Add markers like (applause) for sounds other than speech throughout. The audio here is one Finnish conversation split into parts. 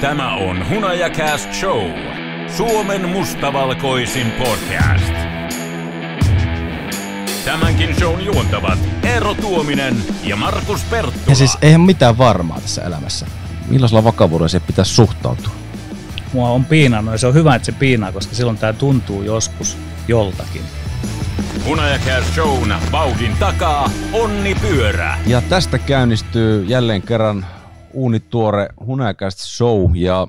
Tämä on Hunajakast Show. Suomen mustavalkoisin podcast. Tämänkin shown juontavat Eero Tuominen ja Markus Perttula. Ja siis eihän mitään varmaa tässä elämässä. Millaisella vakavuudella se pitäisi suhtautua? Mua on piinannut ja se on hyvä, että se piinaa, koska silloin tämä tuntuu joskus joltakin. Hunajakääs Shown, vauhdin takaa onni pyörä. Ja tästä käynnistyy jälleen kerran uunituore Hunäkäst show ja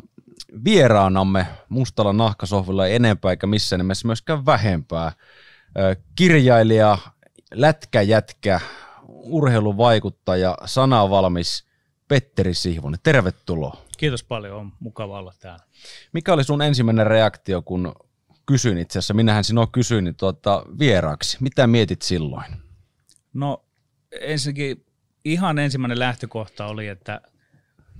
vieraanamme mustalla nahkasohvilla ei enempää eikä missään nimessä myöskään vähempää. Kirjailija, lätkäjätkä, urheiluvaikuttaja, sanavalmis Petteri Sihvonen. Tervetuloa. Kiitos paljon, on mukava olla täällä. Mikä oli sun ensimmäinen reaktio, kun kysyin itse asiassa, minähän sinua kysyin niin tuota, vieraaksi. Mitä mietit silloin? No ensinnäkin ihan ensimmäinen lähtökohta oli, että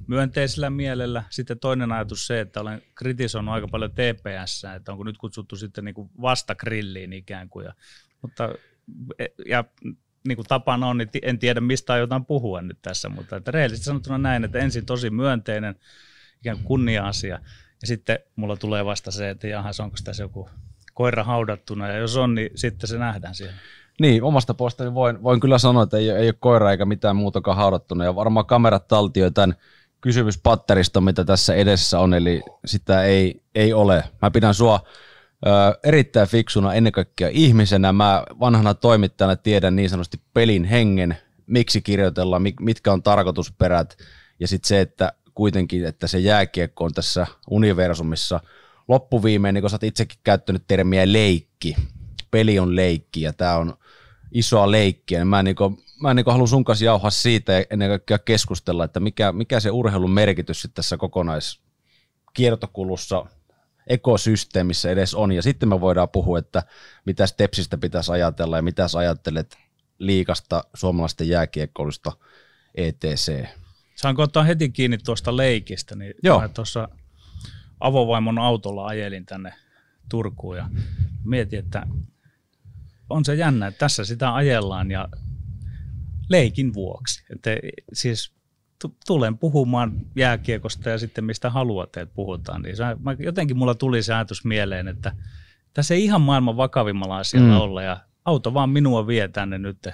myönteisellä mielellä. Sitten toinen ajatus se, että olen kritisoinut aika paljon TPS, että onko nyt kutsuttu sitten niin kuin vasta grilliin ikään kuin. Ja, mutta, e- ja niin kuin tapana on, niin en tiedä mistä aiotaan puhua nyt tässä, mutta että rehellisesti sanottuna näin, että ensin tosi myönteinen ikään kuin kunnia-asia. Ja sitten mulla tulee vasta se, että jaha, onko tässä joku koira haudattuna, ja jos on, niin sitten se nähdään siellä. Niin, omasta puolestani voin, voin kyllä sanoa, että ei, ei ole koira eikä mitään muutakaan haudattuna, ja varmaan kamerat taltioi tämän kysymyspatterista, mitä tässä edessä on, eli sitä ei, ei ole. Mä pidän sua ö, erittäin fiksuna ennen kaikkea ihmisenä. Mä vanhana toimittajana tiedän niin sanotusti pelin hengen, miksi kirjoitellaan, mitkä on tarkoitusperät, ja sitten se, että kuitenkin, että se jääkiekko on tässä universumissa loppuviimein, niin kun sä oot itsekin käyttänyt termiä leikki, peli on leikki, ja tämä on isoa leikkiä, niin mä niin kun, mä niin haluan sun kanssa jauhaa siitä ja ennen kaikkea keskustella, että mikä, mikä se urheilun merkitys sitten tässä kokonaiskiertokulussa, ekosysteemissä edes on. Ja sitten me voidaan puhua, että mitä stepsistä pitäisi ajatella ja mitä sä ajattelet liikasta suomalaisten jääkiekkoilusta ETC. Saanko ottaa heti kiinni tuosta leikistä? Niin Joo. Mä tuossa avovaimon autolla ajelin tänne Turkuun ja mietin, että on se jännä, että tässä sitä ajellaan ja leikin vuoksi. Että eh, siis tulen puhumaan jääkiekosta ja sitten mistä haluat, että puhutaan. Niin mä, jotenkin mulla tuli se ajatus mieleen, että tässä ei ihan maailman vakavimmalla asialla mm. olla ja auto vaan minua vie tänne nyt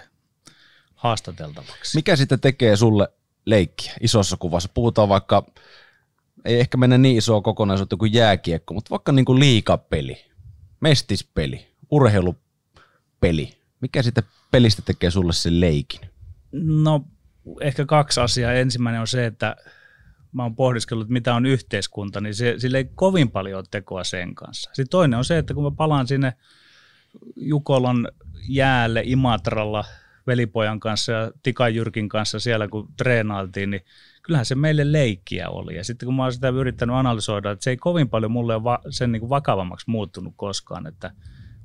haastateltavaksi. Mikä sitten tekee sulle leikkiä isossa kuvassa? Puhutaan vaikka, ei ehkä mennä niin isoa kokonaisuutta kuin jääkiekko, mutta vaikka niin kuin liikapeli, mestispeli, urheilupeli. Mikä sitten pelistä tekee sulle sen leikin? No ehkä kaksi asiaa. Ensimmäinen on se, että mä oon pohdiskellut, mitä on yhteiskunta, niin se, sillä ei kovin paljon ole tekoa sen kanssa. Sitten toinen on se, että kun mä palaan sinne Jukolan jäälle Imatralla velipojan kanssa ja Tikajyrkin kanssa siellä, kun treenailtiin, niin kyllähän se meille leikkiä oli. Ja sitten kun mä oon sitä yrittänyt analysoida, että se ei kovin paljon mulle va- sen niin kuin vakavammaksi muuttunut koskaan, että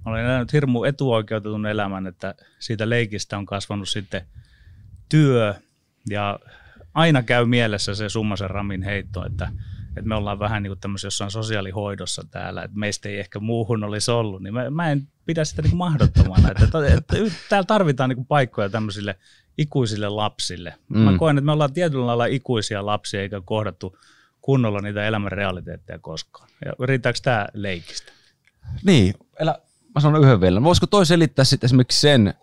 olen elänyt hirmu etuoikeutetun elämän, että siitä leikistä on kasvanut sitten – työ ja aina käy mielessä se Summasen Ramin heitto, että, että me ollaan vähän niin kuin jossain sosiaalihoidossa täällä, että meistä ei ehkä muuhun olisi ollut, niin mä, mä en pidä sitä niin mahdottomana, että, että, että täällä tarvitaan niin paikkoja tämmöisille ikuisille lapsille. Mm. Mä koen, että me ollaan tietyllä lailla ikuisia lapsia eikä kohdattu kunnolla niitä elämän realiteetteja koskaan. Ja riittääkö tämä leikistä? Niin, elä, mä sanon yhden vielä. Voisiko toi selittää sitten esimerkiksi sen,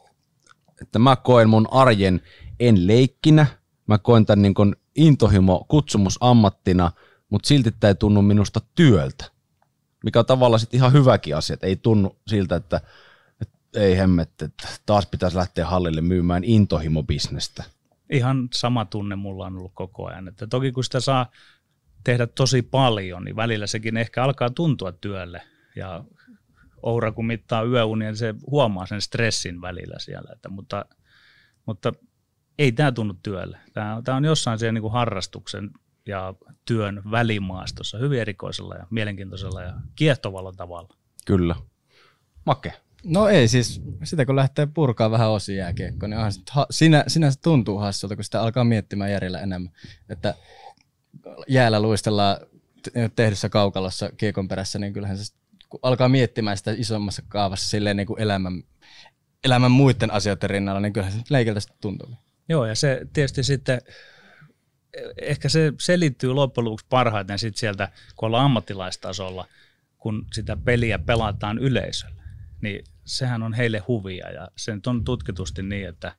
että mä koen mun arjen en leikkinä, mä koen tämän niin kuin intohimo kutsumusammattina, mutta silti tämä ei tunnu minusta työltä, mikä on tavallaan sitten ihan hyväkin asia, että ei tunnu siltä, että, että ei hemmettä, että taas pitäisi lähteä hallille myymään intohimobisnestä. Ihan sama tunne mulla on ollut koko ajan, että toki kun sitä saa tehdä tosi paljon, niin välillä sekin ehkä alkaa tuntua työlle ja Oura kun mittaa yöunia, niin se huomaa sen stressin välillä siellä, että, mutta, mutta ei tämä tunnu työlle. Tämä, tämä on jossain siellä niin kuin harrastuksen ja työn välimaastossa hyvin erikoisella ja mielenkiintoisella ja kiehtovalla tavalla. Kyllä. Make. No ei siis, sitä kun lähtee purkaa vähän osia jääkiekkoa, niin ha- sinä, sinänsä tuntuu hassulta, kun sitä alkaa miettimään järjellä enemmän, että jäällä luistellaan tehdyssä kaukalossa kiekon perässä, niin kyllähän se kun alkaa miettimään sitä isommassa kaavassa silleen niin kuin elämän, elämän muiden asioiden rinnalla, niin kyllähän se leikiltä tuntuu. Joo, ja se tietysti sitten, e- ehkä se selittyy loppujen lopuksi parhaiten sitten sieltä, kun ollaan ammattilaistasolla, kun sitä peliä pelataan yleisöllä. Niin sehän on heille huvia, ja se nyt on tutkitusti niin, että,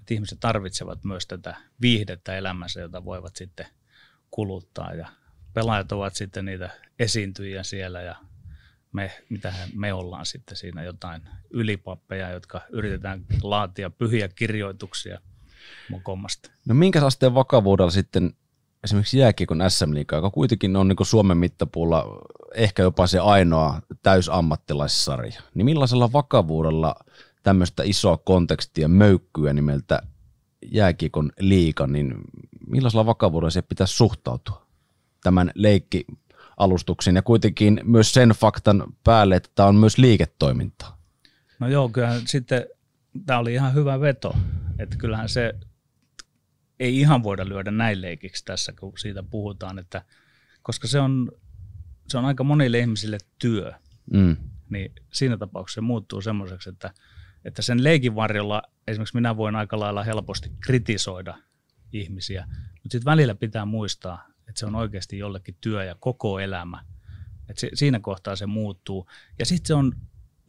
että ihmiset tarvitsevat myös tätä viihdettä elämässä, jota voivat sitten kuluttaa, ja pelaajat ovat sitten niitä esiintyjiä siellä, ja me, mitä me ollaan sitten siinä jotain ylipappeja, jotka yritetään laatia pyhiä kirjoituksia – mun kommasta. No minkä asteen vakavuudella sitten esimerkiksi jääkiekon SM Liiga, joka kuitenkin on niin Suomen mittapuulla ehkä jopa se ainoa täysammattilaissarja, niin millaisella vakavuudella tämmöistä isoa kontekstia möykkyä nimeltä jääkiekon liika, niin millaisella vakavuudella se pitäisi suhtautua tämän alustuksiin ja kuitenkin myös sen faktan päälle, että tämä on myös liiketoimintaa? No joo, kyllä sitten tämä oli ihan hyvä veto että kyllähän se ei ihan voida lyödä näin leikiksi tässä, kun siitä puhutaan, että koska se on, se on aika monille ihmisille työ, mm. niin siinä tapauksessa se muuttuu semmoiseksi, että, että sen leikin varjolla esimerkiksi minä voin aika lailla helposti kritisoida ihmisiä, mutta sitten välillä pitää muistaa, että se on oikeasti jollekin työ ja koko elämä. Että se, siinä kohtaa se muuttuu. Ja sitten se on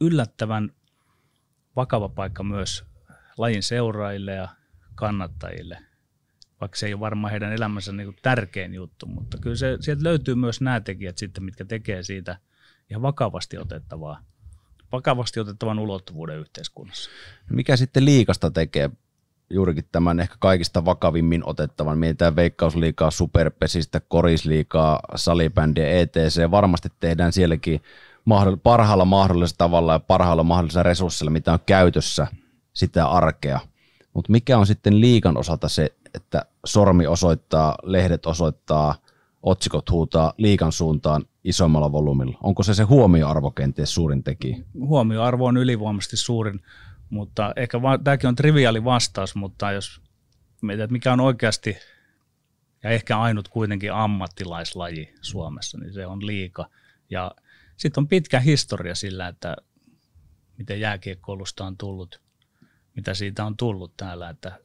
yllättävän vakava paikka myös lajin seuraajille ja kannattajille, vaikka se ei ole varmaan heidän elämänsä niin tärkein juttu, mutta kyllä se, sieltä löytyy myös nämä tekijät sitten, mitkä tekee siitä ihan vakavasti otettavaa, vakavasti otettavan ulottuvuuden yhteiskunnassa. Mikä sitten liikasta tekee juurikin tämän ehkä kaikista vakavimmin otettavan. Mietitään veikkausliikaa, superpesistä, korisliikaa, salibändiä, ETC. Varmasti tehdään sielläkin parhaalla mahdollisella tavalla ja parhaalla mahdollisella resurssilla, mitä on käytössä – sitä arkea. Mutta mikä on sitten liikan osalta se, että sormi osoittaa, lehdet osoittaa, otsikot huutaa liikan suuntaan isommalla volyymilla? Onko se se huomioarvo kenties suurin tekijä? Huomioarvo on ylivoimaisesti suurin, mutta ehkä va- tämäkin on triviaali vastaus, mutta jos mietitään, mikä on oikeasti ja ehkä ainut kuitenkin ammattilaislaji Suomessa, niin se on liika. Ja sitten on pitkä historia sillä, että miten jääkiekkoulusta on tullut – mitä siitä on tullut täällä, että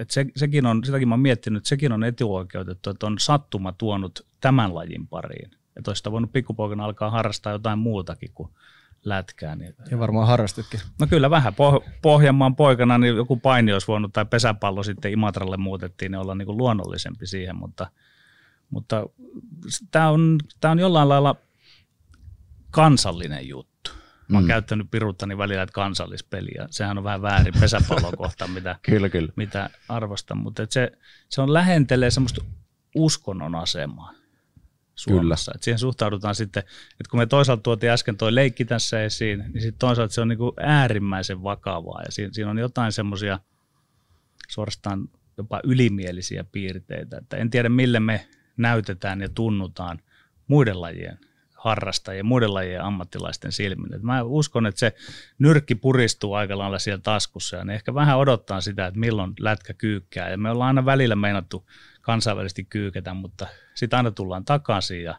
että se, sekin on, sitäkin mä oon miettinyt, että sekin on etuoikeutettu, että on sattuma tuonut tämän lajin pariin. Että olisi voinut pikkupoikana alkaa harrastaa jotain muutakin kuin lätkää. Niin... Ja varmaan harrastitkin. No kyllä vähän. Poh- Pohjanmaan poikana niin joku paini olisi voinut, tai pesäpallo sitten Imatralle muutettiin, niin olla niin kuin luonnollisempi siihen, mutta, mutta tämä on, on jollain lailla kansallinen juttu Mä oon mm. käyttänyt piruuttani välillä että kansallispeliä. Sehän on vähän väärin pesäpallokohta, mitä, (laughs) kyllä, kyllä. mitä arvostan. Mutta se, se on lähentelee semmoista uskonnon asemaa Suomessa. Kyllä. Et siihen suhtaudutaan sitten, että kun me toisaalta tuotiin äsken toi leikki tässä esiin, niin sitten toisaalta se on niinku äärimmäisen vakavaa. Ja siinä, siinä on jotain semmoisia suorastaan jopa ylimielisiä piirteitä. Että en tiedä, mille me näytetään ja tunnutaan muiden lajien harrastajien, muiden lajien ammattilaisten silmin. Et mä uskon, että se nyrkki puristuu aika lailla siellä taskussa ja ne ehkä vähän odottaa sitä, että milloin lätkä kyykkää. Ja me ollaan aina välillä meinattu kansainvälisesti kyyketä, mutta sitä aina tullaan takaisin ja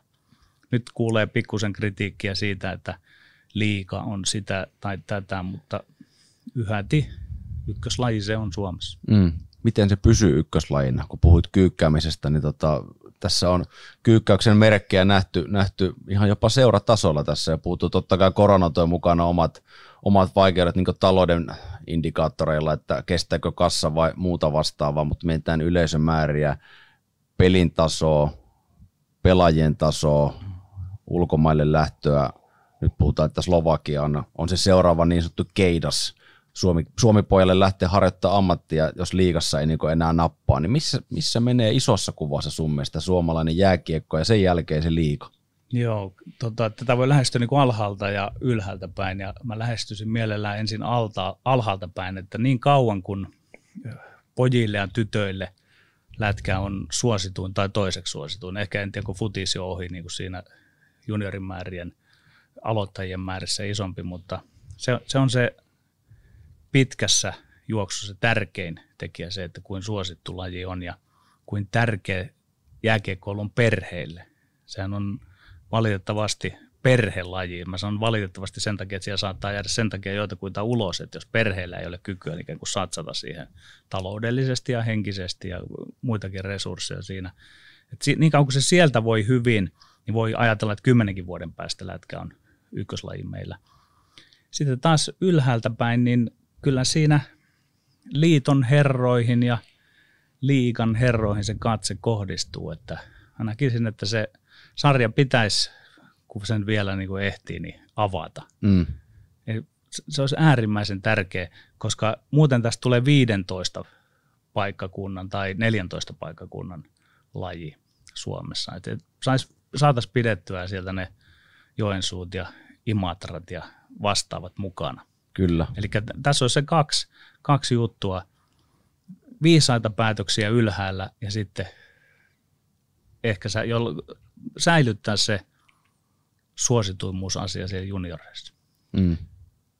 nyt kuulee pikkusen kritiikkiä siitä, että liika on sitä tai tätä, mutta yhäti ykköslaji se on Suomessa. Mm. Miten se pysyy ykköslajina? Kun puhuit kyykkäämisestä, niin tota, tässä on kyykkäyksen merkkejä nähty, nähty ihan jopa seuratasolla tässä ja puuttuu totta kai koronatoin mukana omat, omat vaikeudet niin talouden indikaattoreilla, että kestääkö kassa vai muuta vastaavaa, mutta mietitään yleisömääriä, pelin tasoa, pelaajien tasoa, ulkomaille lähtöä, nyt puhutaan, että Slovakia on, on se seuraava niin sanottu keidas Suomi, Suomi-pojalle lähtee harjoittamaan ammattia, jos liigassa ei niin enää nappaa, niin missä, missä menee isossa kuvassa sun mielestä suomalainen jääkiekko ja sen jälkeen se liiga? Joo, tota, tätä voi lähestyä niin kuin alhaalta ja ylhäältä päin, ja mä lähestyisin mielellään ensin alta, alhaalta päin, että niin kauan kun pojille ja tytöille lätkä on suosituin tai toiseksi suosituin, ehkä en tiedä kun futiisi on ohi niin kuin siinä juniorimäärien aloittajien määrissä isompi, mutta se, se on se pitkässä juoksussa tärkein tekijä se, että kuin suosittu laji on ja kuin tärkeä jääkiekkoilun perheille. Sehän on valitettavasti perhelaji. Mä sanon valitettavasti sen takia, että siellä saattaa jäädä sen takia joitakuita ulos, että jos perheellä ei ole kykyä niin ikään kuin satsata siihen taloudellisesti ja henkisesti ja muitakin resursseja siinä. Et niin kauan kuin se sieltä voi hyvin, niin voi ajatella, että kymmenenkin vuoden päästä lätkä on ykköslaji meillä. Sitten taas ylhäältä päin, niin kyllä siinä liiton herroihin ja liikan herroihin se katse kohdistuu, että ainakin näkisin, että se sarja pitäisi, kun sen vielä niin kuin ehtii, niin avata. Mm. se olisi äärimmäisen tärkeä, koska muuten tästä tulee 15 paikkakunnan tai 14 paikkakunnan laji Suomessa. saataisiin pidettyä sieltä ne Joensuut ja Imatrat ja vastaavat mukana. Kyllä. Eli tässä on se kaksi, kaksi juttua. Viisaita päätöksiä ylhäällä ja sitten ehkä sä, jo, säilyttää se suosituimmuusasia siellä junioreissa. Mm.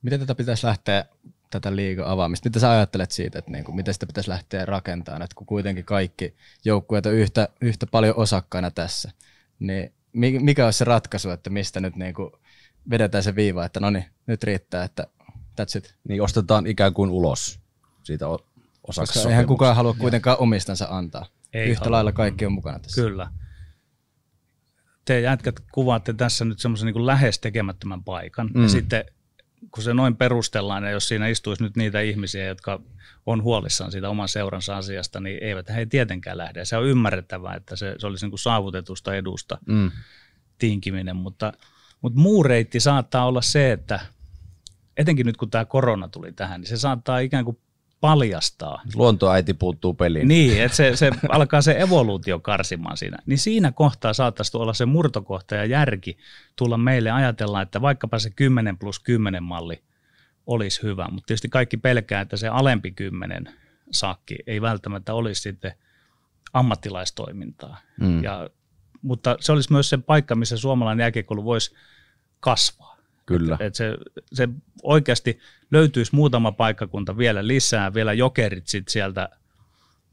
Miten tätä pitäisi lähteä, tätä liigan avaamista, mitä sä ajattelet siitä, että niin kuin, miten sitä pitäisi lähteä rakentamaan, että kun kuitenkin kaikki joukkueet on yhtä, yhtä paljon osakkaina tässä, niin mikä olisi se ratkaisu, että mistä nyt niin kuin vedetään se viiva, että no niin, nyt riittää, että That's it. Niin ostetaan ikään kuin ulos siitä Koska Eihän kukaan halua kuitenkaan omistansa antaa. Ei Yhtä halua. lailla kaikki on mukana tässä. Kyllä. Te jätkät kuvaatte tässä nyt semmoisen niin lähes tekemättömän paikan. Mm. Ja sitten kun se noin perustellaan, ja jos siinä istuisi nyt niitä ihmisiä, jotka on huolissaan siitä oman seuransa asiasta, niin eivät he tietenkään lähde. Se on ymmärrettävää, että se, se olisi niin kuin saavutetusta edusta mm. tinkiminen, mutta, mutta muu reitti saattaa olla se, että – etenkin nyt kun tämä korona tuli tähän, niin se saattaa ikään kuin paljastaa. Luontoäiti puuttuu peliin. Niin, että se, se (laughs) alkaa se evoluutio karsimaan siinä. Niin siinä kohtaa saattaisi olla se murtokohta ja järki tulla meille ajatella, että vaikkapa se 10 plus 10 malli olisi hyvä, mutta tietysti kaikki pelkää, että se alempi 10 sakki ei välttämättä olisi sitten ammattilaistoimintaa. Mm. Ja, mutta se olisi myös se paikka, missä suomalainen jääkiekoulu voisi kasvaa Kyllä. Et, et se, se oikeasti löytyisi muutama paikkakunta vielä lisää, vielä jokerit sit sieltä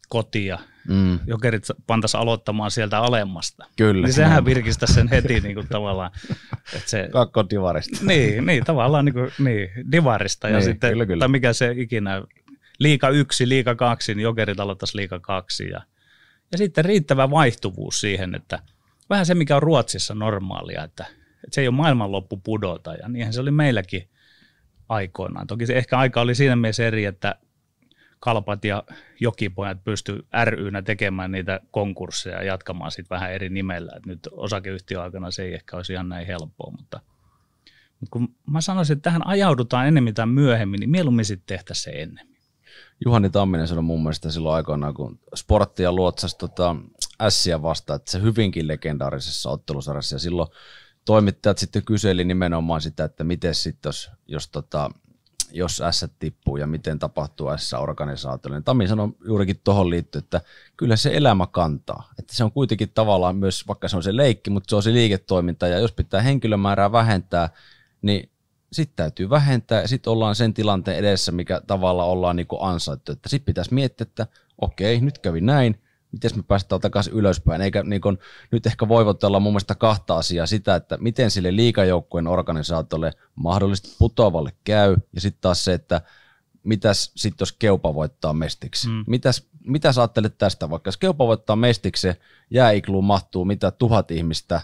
kotia. Mm. Jokerit pantas aloittamaan sieltä alemmasta. Kyllä. Niin sehän virkistä sen heti niin kuin tavallaan. Että se, divarista. Niin, niin tavallaan niin kuin, niin, divarista. Niin, ja sitten, kyllä, kyllä. tai mikä se ikinä, liika yksi, liika kaksi, niin jokerit aloittaisi liika kaksi. Ja, ja sitten riittävä vaihtuvuus siihen, että vähän se, mikä on Ruotsissa normaalia, että – että se ei ole maailmanloppu pudota ja niinhän se oli meilläkin aikoinaan. Toki se ehkä aika oli siinä mielessä eri, että kalpat ja jokipojat pysty rynä tekemään niitä konkursseja ja jatkamaan sitten vähän eri nimellä. Et nyt osakeyhtiöaikana se ei ehkä olisi ihan näin helppoa, mutta, mutta kun mä sanoisin, että tähän ajaudutaan enemmän tai myöhemmin, niin mieluummin sitten tehtäisiin se ennen. Juhani Tamminen sanoi mun mielestä silloin aikoinaan, kun sporttia luotsasi tota, ässiä vastaan, että se hyvinkin legendaarisessa ottelusarjassa ja silloin toimittajat sitten kyseli nimenomaan sitä, että miten sitten jos, jos tota, jos S tippuu ja miten tapahtuu S-organisaatiolle. Niin Tami sanoi juurikin tuohon liittyen, että kyllä se elämä kantaa. Että se on kuitenkin tavallaan myös, vaikka se on se leikki, mutta se on se liiketoiminta ja jos pitää henkilömäärää vähentää, niin sitten täytyy vähentää ja sitten ollaan sen tilanteen edessä, mikä tavalla ollaan niin ansaittu. Että sitten pitäisi miettiä, että okei, nyt kävi näin, miten me päästään takaisin ylöspäin, eikä niin kun, nyt ehkä voivotella mun mielestä kahta asiaa sitä, että miten sille liikajoukkueen organisaatiolle mahdollisesti putoavalle käy, ja sitten taas se, että mitäs sitten jos Keupa voittaa mestiksi. Mm. Mitäs, mitä sä ajattelet tästä, vaikka jos Keupa voittaa mestiksi, ikluun mahtuu mitä tuhat ihmistä,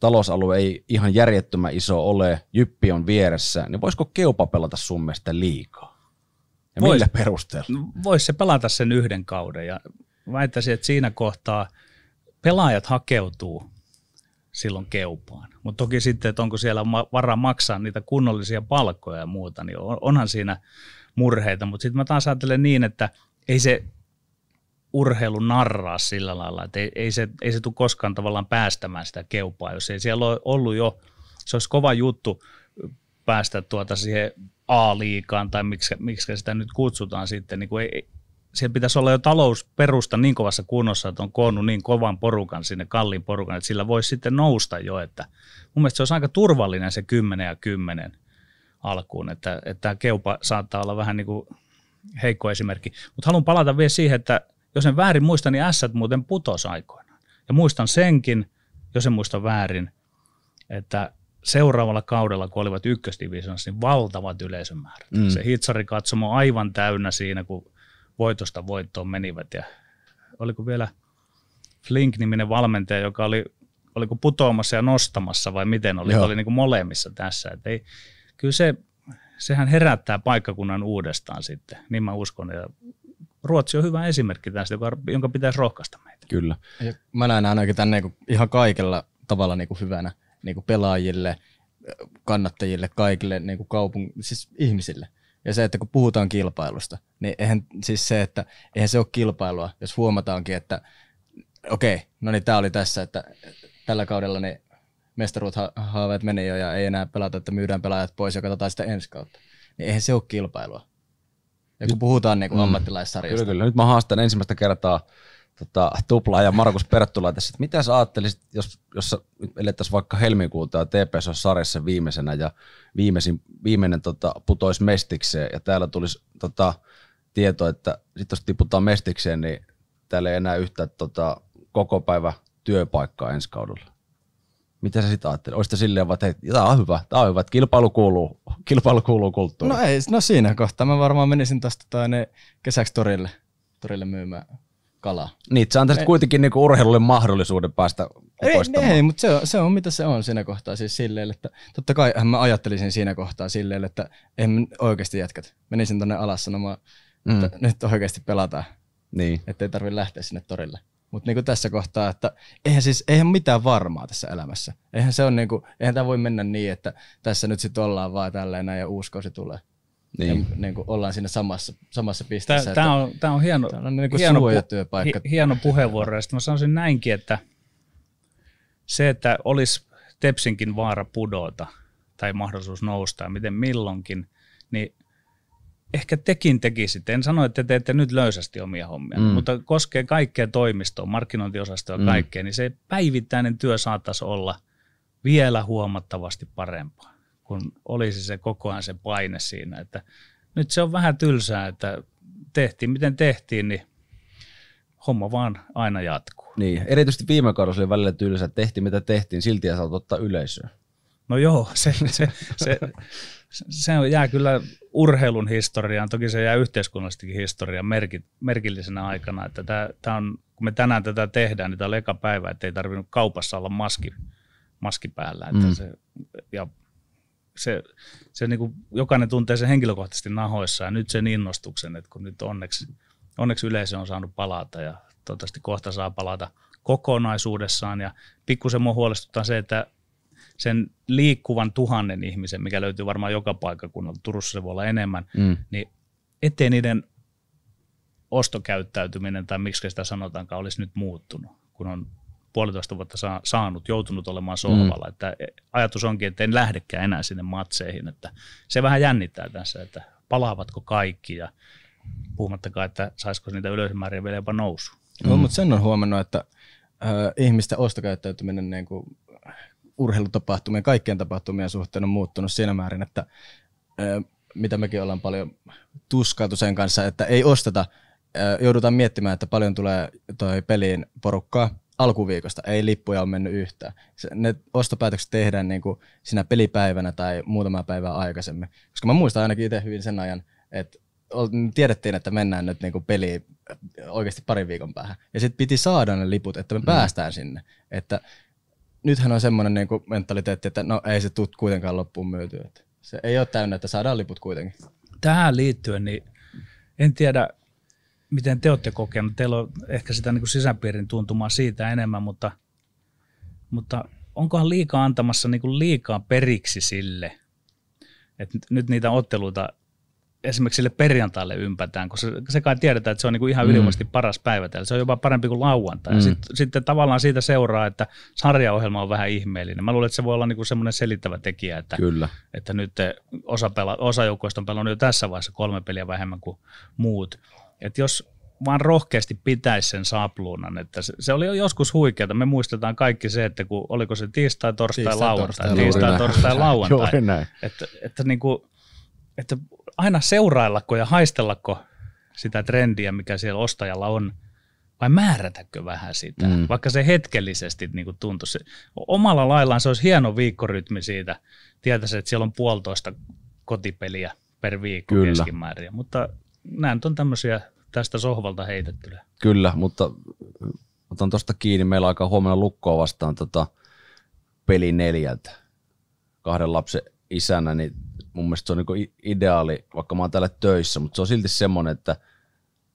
talousalue ei ihan järjettömän iso ole, Jyppi on vieressä, niin voisiko Keupa pelata sun mielestä liikaa? Ja vois, millä perusteella? No, Voisi se pelata sen yhden kauden ja väittäisin, että siinä kohtaa pelaajat hakeutuu silloin keupaan. Mutta toki sitten, että onko siellä varaa maksaa niitä kunnollisia palkkoja ja muuta, niin onhan siinä murheita. Mutta sitten mä taas ajattelen niin, että ei se urheilu narraa sillä lailla, että ei, ei, se, ei se tule koskaan tavallaan päästämään sitä keupaa, jos ei siellä ole ollut jo, se olisi kova juttu päästä tuota siihen A-liikaan tai miksi, miksi sitä nyt kutsutaan sitten, niin kuin ei, siellä pitäisi olla jo talousperusta niin kovassa kunnossa, että on koonnut niin kovan porukan sinne, kalliin porukan, että sillä voisi sitten nousta jo. Että mun mielestä se olisi aika turvallinen se 10 ja 10 alkuun, että, että tämä keupa saattaa olla vähän niin kuin heikko esimerkki. Mutta haluan palata vielä siihen, että jos en väärin muista, niin ässät muuten putos aikoinaan. Ja muistan senkin, jos en muista väärin, että seuraavalla kaudella, kun olivat ykkösdivisionassa, niin valtavat yleisömäärät. Mm. Se hitsarikatsomo aivan täynnä siinä, kun voitosta voittoon menivät. Ja oliko vielä Flink-niminen valmentaja, joka oli oliko putoamassa ja nostamassa vai miten oli, Joo. oli niin kuin molemmissa tässä. Et ei, kyllä se, sehän herättää paikkakunnan uudestaan sitten, niin mä uskon. Ja Ruotsi on hyvä esimerkki tästä, joka, jonka pitäisi rohkaista meitä. Kyllä. Ja mä näen ainakin tänne niin ihan kaikella tavalla niin kuin hyvänä niin kuin pelaajille, kannattajille, kaikille niin kuin kaupung- siis ihmisille – ja se, että kun puhutaan kilpailusta, niin eihän siis se, että eihän se ole kilpailua, jos huomataankin, että okei, okay, no niin tämä oli tässä, että tällä kaudella niin ha- haaveet meni jo ja ei enää pelata, että myydään pelaajat pois ja katsotaan sitä ensi kautta. Niin eihän se ole kilpailua. Ja kun puhutaan niin kuin mm. ammattilaissarjasta. Kyllä, kyllä. Nyt mä haastan ensimmäistä kertaa tota, tuplaa ja Markus Perttula tässä, että mitä sä ajattelisit, jos, jos elettäisiin vaikka helmikuuta ja TPS olisi sarjassa viimeisenä ja viimeisin, viimeinen tota, putoisi mestikseen ja täällä tulisi tota, tieto, että sitten jos tiputaan mestikseen, niin täällä ei enää yhtä tota, koko päivä työpaikkaa ensi kaudella. Mitä sä sitä ajattelet? Olisitko silleen että hei, tämä on hyvä, tämä on hyvä, että kilpailu kuuluu, (laughs) kilpailu kuuluu kulttuuriin? No ei, no siinä kohtaa. Mä varmaan menisin tästä tota, niin kesäksi torille, torille myymään kalaa. Niin, se antaisit kuitenkin niinku urheilulle mahdollisuuden päästä kukoistamaan. Ei, ei mutta se on, se on mitä se on siinä kohtaa siis silleen, että totta kai mä ajattelisin siinä kohtaa silleen, että en oikeasti jatkat. Menisin tonne alas sanomaan, mm. nyt oikeasti pelataan. Niin. Että ei tarvitse lähteä sinne torille. Mutta niinku tässä kohtaa, että eihän siis eihän mitään varmaa tässä elämässä. Eihän se on niinku, eihän tämä voi mennä niin, että tässä nyt sitten ollaan vaan tällä näin ja uskoisi tulee. Niin. Ja, niin kuin ollaan siinä samassa, samassa pisteessä. Tämä on, tämä on hieno, on niin hieno, pu- hieno puheenvuoro. Ja mä sanoisin näinkin, että se, että olisi Tepsinkin vaara pudota tai mahdollisuus nousta, miten milloinkin, niin ehkä tekin tekisitte. En sano, että te teette nyt löysästi omia hommia, mm. mutta koskee kaikkea toimistoa, markkinointiosastoa, mm. kaikkea, niin se päivittäinen työ saattaisi olla vielä huomattavasti parempaa kun olisi se koko ajan se paine siinä, että nyt se on vähän tylsää, että tehtiin miten tehtiin, niin homma vaan aina jatkuu. Niin, erityisesti viime kaudella oli välillä tylsä, että tehtiin mitä tehtiin, silti ei saatu ottaa yleisöä. No joo, se, se, se, se jää kyllä urheilun historiaan, toki se jää yhteiskunnallisestikin historiaan merki, merkillisenä aikana, että tämä, tää on, kun me tänään tätä tehdään, niin tämä oli eka päivä, että ei tarvinnut kaupassa olla maski, maski päällä, että mm. se, ja se, se niin kuin jokainen tuntee sen henkilökohtaisesti nahoissa ja nyt sen innostuksen, että kun nyt onneksi, onneksi yleisö on saanut palata ja toivottavasti kohta saa palata kokonaisuudessaan ja pikkusen mua huolestuttaa se, että sen liikkuvan tuhannen ihmisen, mikä löytyy varmaan joka paikkakunnalla, Turussa se voi olla enemmän, mm. niin ettei niiden ostokäyttäytyminen tai miksi sitä sanotaankaan olisi nyt muuttunut, kun on puolitoista vuotta saa, saanut, joutunut olemaan sohvalla. Mm. Että ajatus onkin, että en lähdekään enää sinne matseihin. Että se vähän jännittää tässä, että palaavatko kaikki ja puhumattakaan, että saisiko niitä ylösmääriä vielä jopa nousu. Mm. No, mutta sen on huomannut, että äh, ihmisten ostokäyttäytyminen niin kuin urheilutapahtumien, kaikkien tapahtumien suhteen on muuttunut siinä määrin, että äh, mitä mekin ollaan paljon tuskailtu sen kanssa, että ei osteta, äh, joudutaan miettimään, että paljon tulee toi peliin porukkaa, alkuviikosta, ei lippuja ole mennyt yhtään. Se, ne ostopäätökset tehdään niin kuin siinä pelipäivänä tai muutama päivää aikaisemmin. Koska mä muistan ainakin itse hyvin sen ajan, että tiedettiin, että mennään nyt niin kuin peliin äh, oikeasti parin viikon päähän. Ja sitten piti saada ne liput, että me mm. päästään sinne. Että nythän on semmoinen niin mentaliteetti, että no ei se tule kuitenkaan loppuun myytyä. Se ei ole täynnä, että saadaan liput kuitenkin. Tähän liittyen, niin en tiedä, miten te olette kokenut? Teillä on ehkä sitä niin kuin sisäpiirin tuntumaa siitä enemmän, mutta, mutta onkohan liikaa antamassa niin kuin liikaa periksi sille, että nyt niitä otteluita esimerkiksi sille perjantaille ympätään, koska se, kai tiedetään, että se on niin kuin ihan mm. paras päivä täällä. Se on jopa parempi kuin lauantai. Mm. Sitten, sitten tavallaan siitä seuraa, että sarjaohjelma on vähän ihmeellinen. Mä luulen, että se voi olla niin kuin semmoinen selittävä tekijä, että, Kyllä. että nyt osa, pela, osa joukkoista on pelannut jo tässä vaiheessa kolme peliä vähemmän kuin muut että jos vaan rohkeasti pitäisi sen sapluunan. Että se, se oli jo joskus huikeaa. Me muistetaan kaikki se, että kun, oliko se tiistai, torstai, tiistai, lauantai. Torstai, tiistai, torstai, (laughs) lauantai. Näin. Että, että, niin kuin, että aina seuraillako ja haistellako sitä trendiä, mikä siellä ostajalla on, vai määrätäkö vähän sitä, mm. vaikka se hetkellisesti niin kuin tuntuisi. Omalla laillaan se olisi hieno viikkorytmi siitä, tietäisi, että siellä on puolitoista kotipeliä per viikko Kyllä. keskimäärin, mutta nämä nyt on tämmöisiä tästä sohvalta heitettyä. Kyllä, mutta otan tuosta kiinni. Meillä aika huomenna lukkoa vastaan tota peli neljältä. Kahden lapsen isänä, niin mun mielestä se on niin ideaali, vaikka mä oon täällä töissä, mutta se on silti semmoinen, että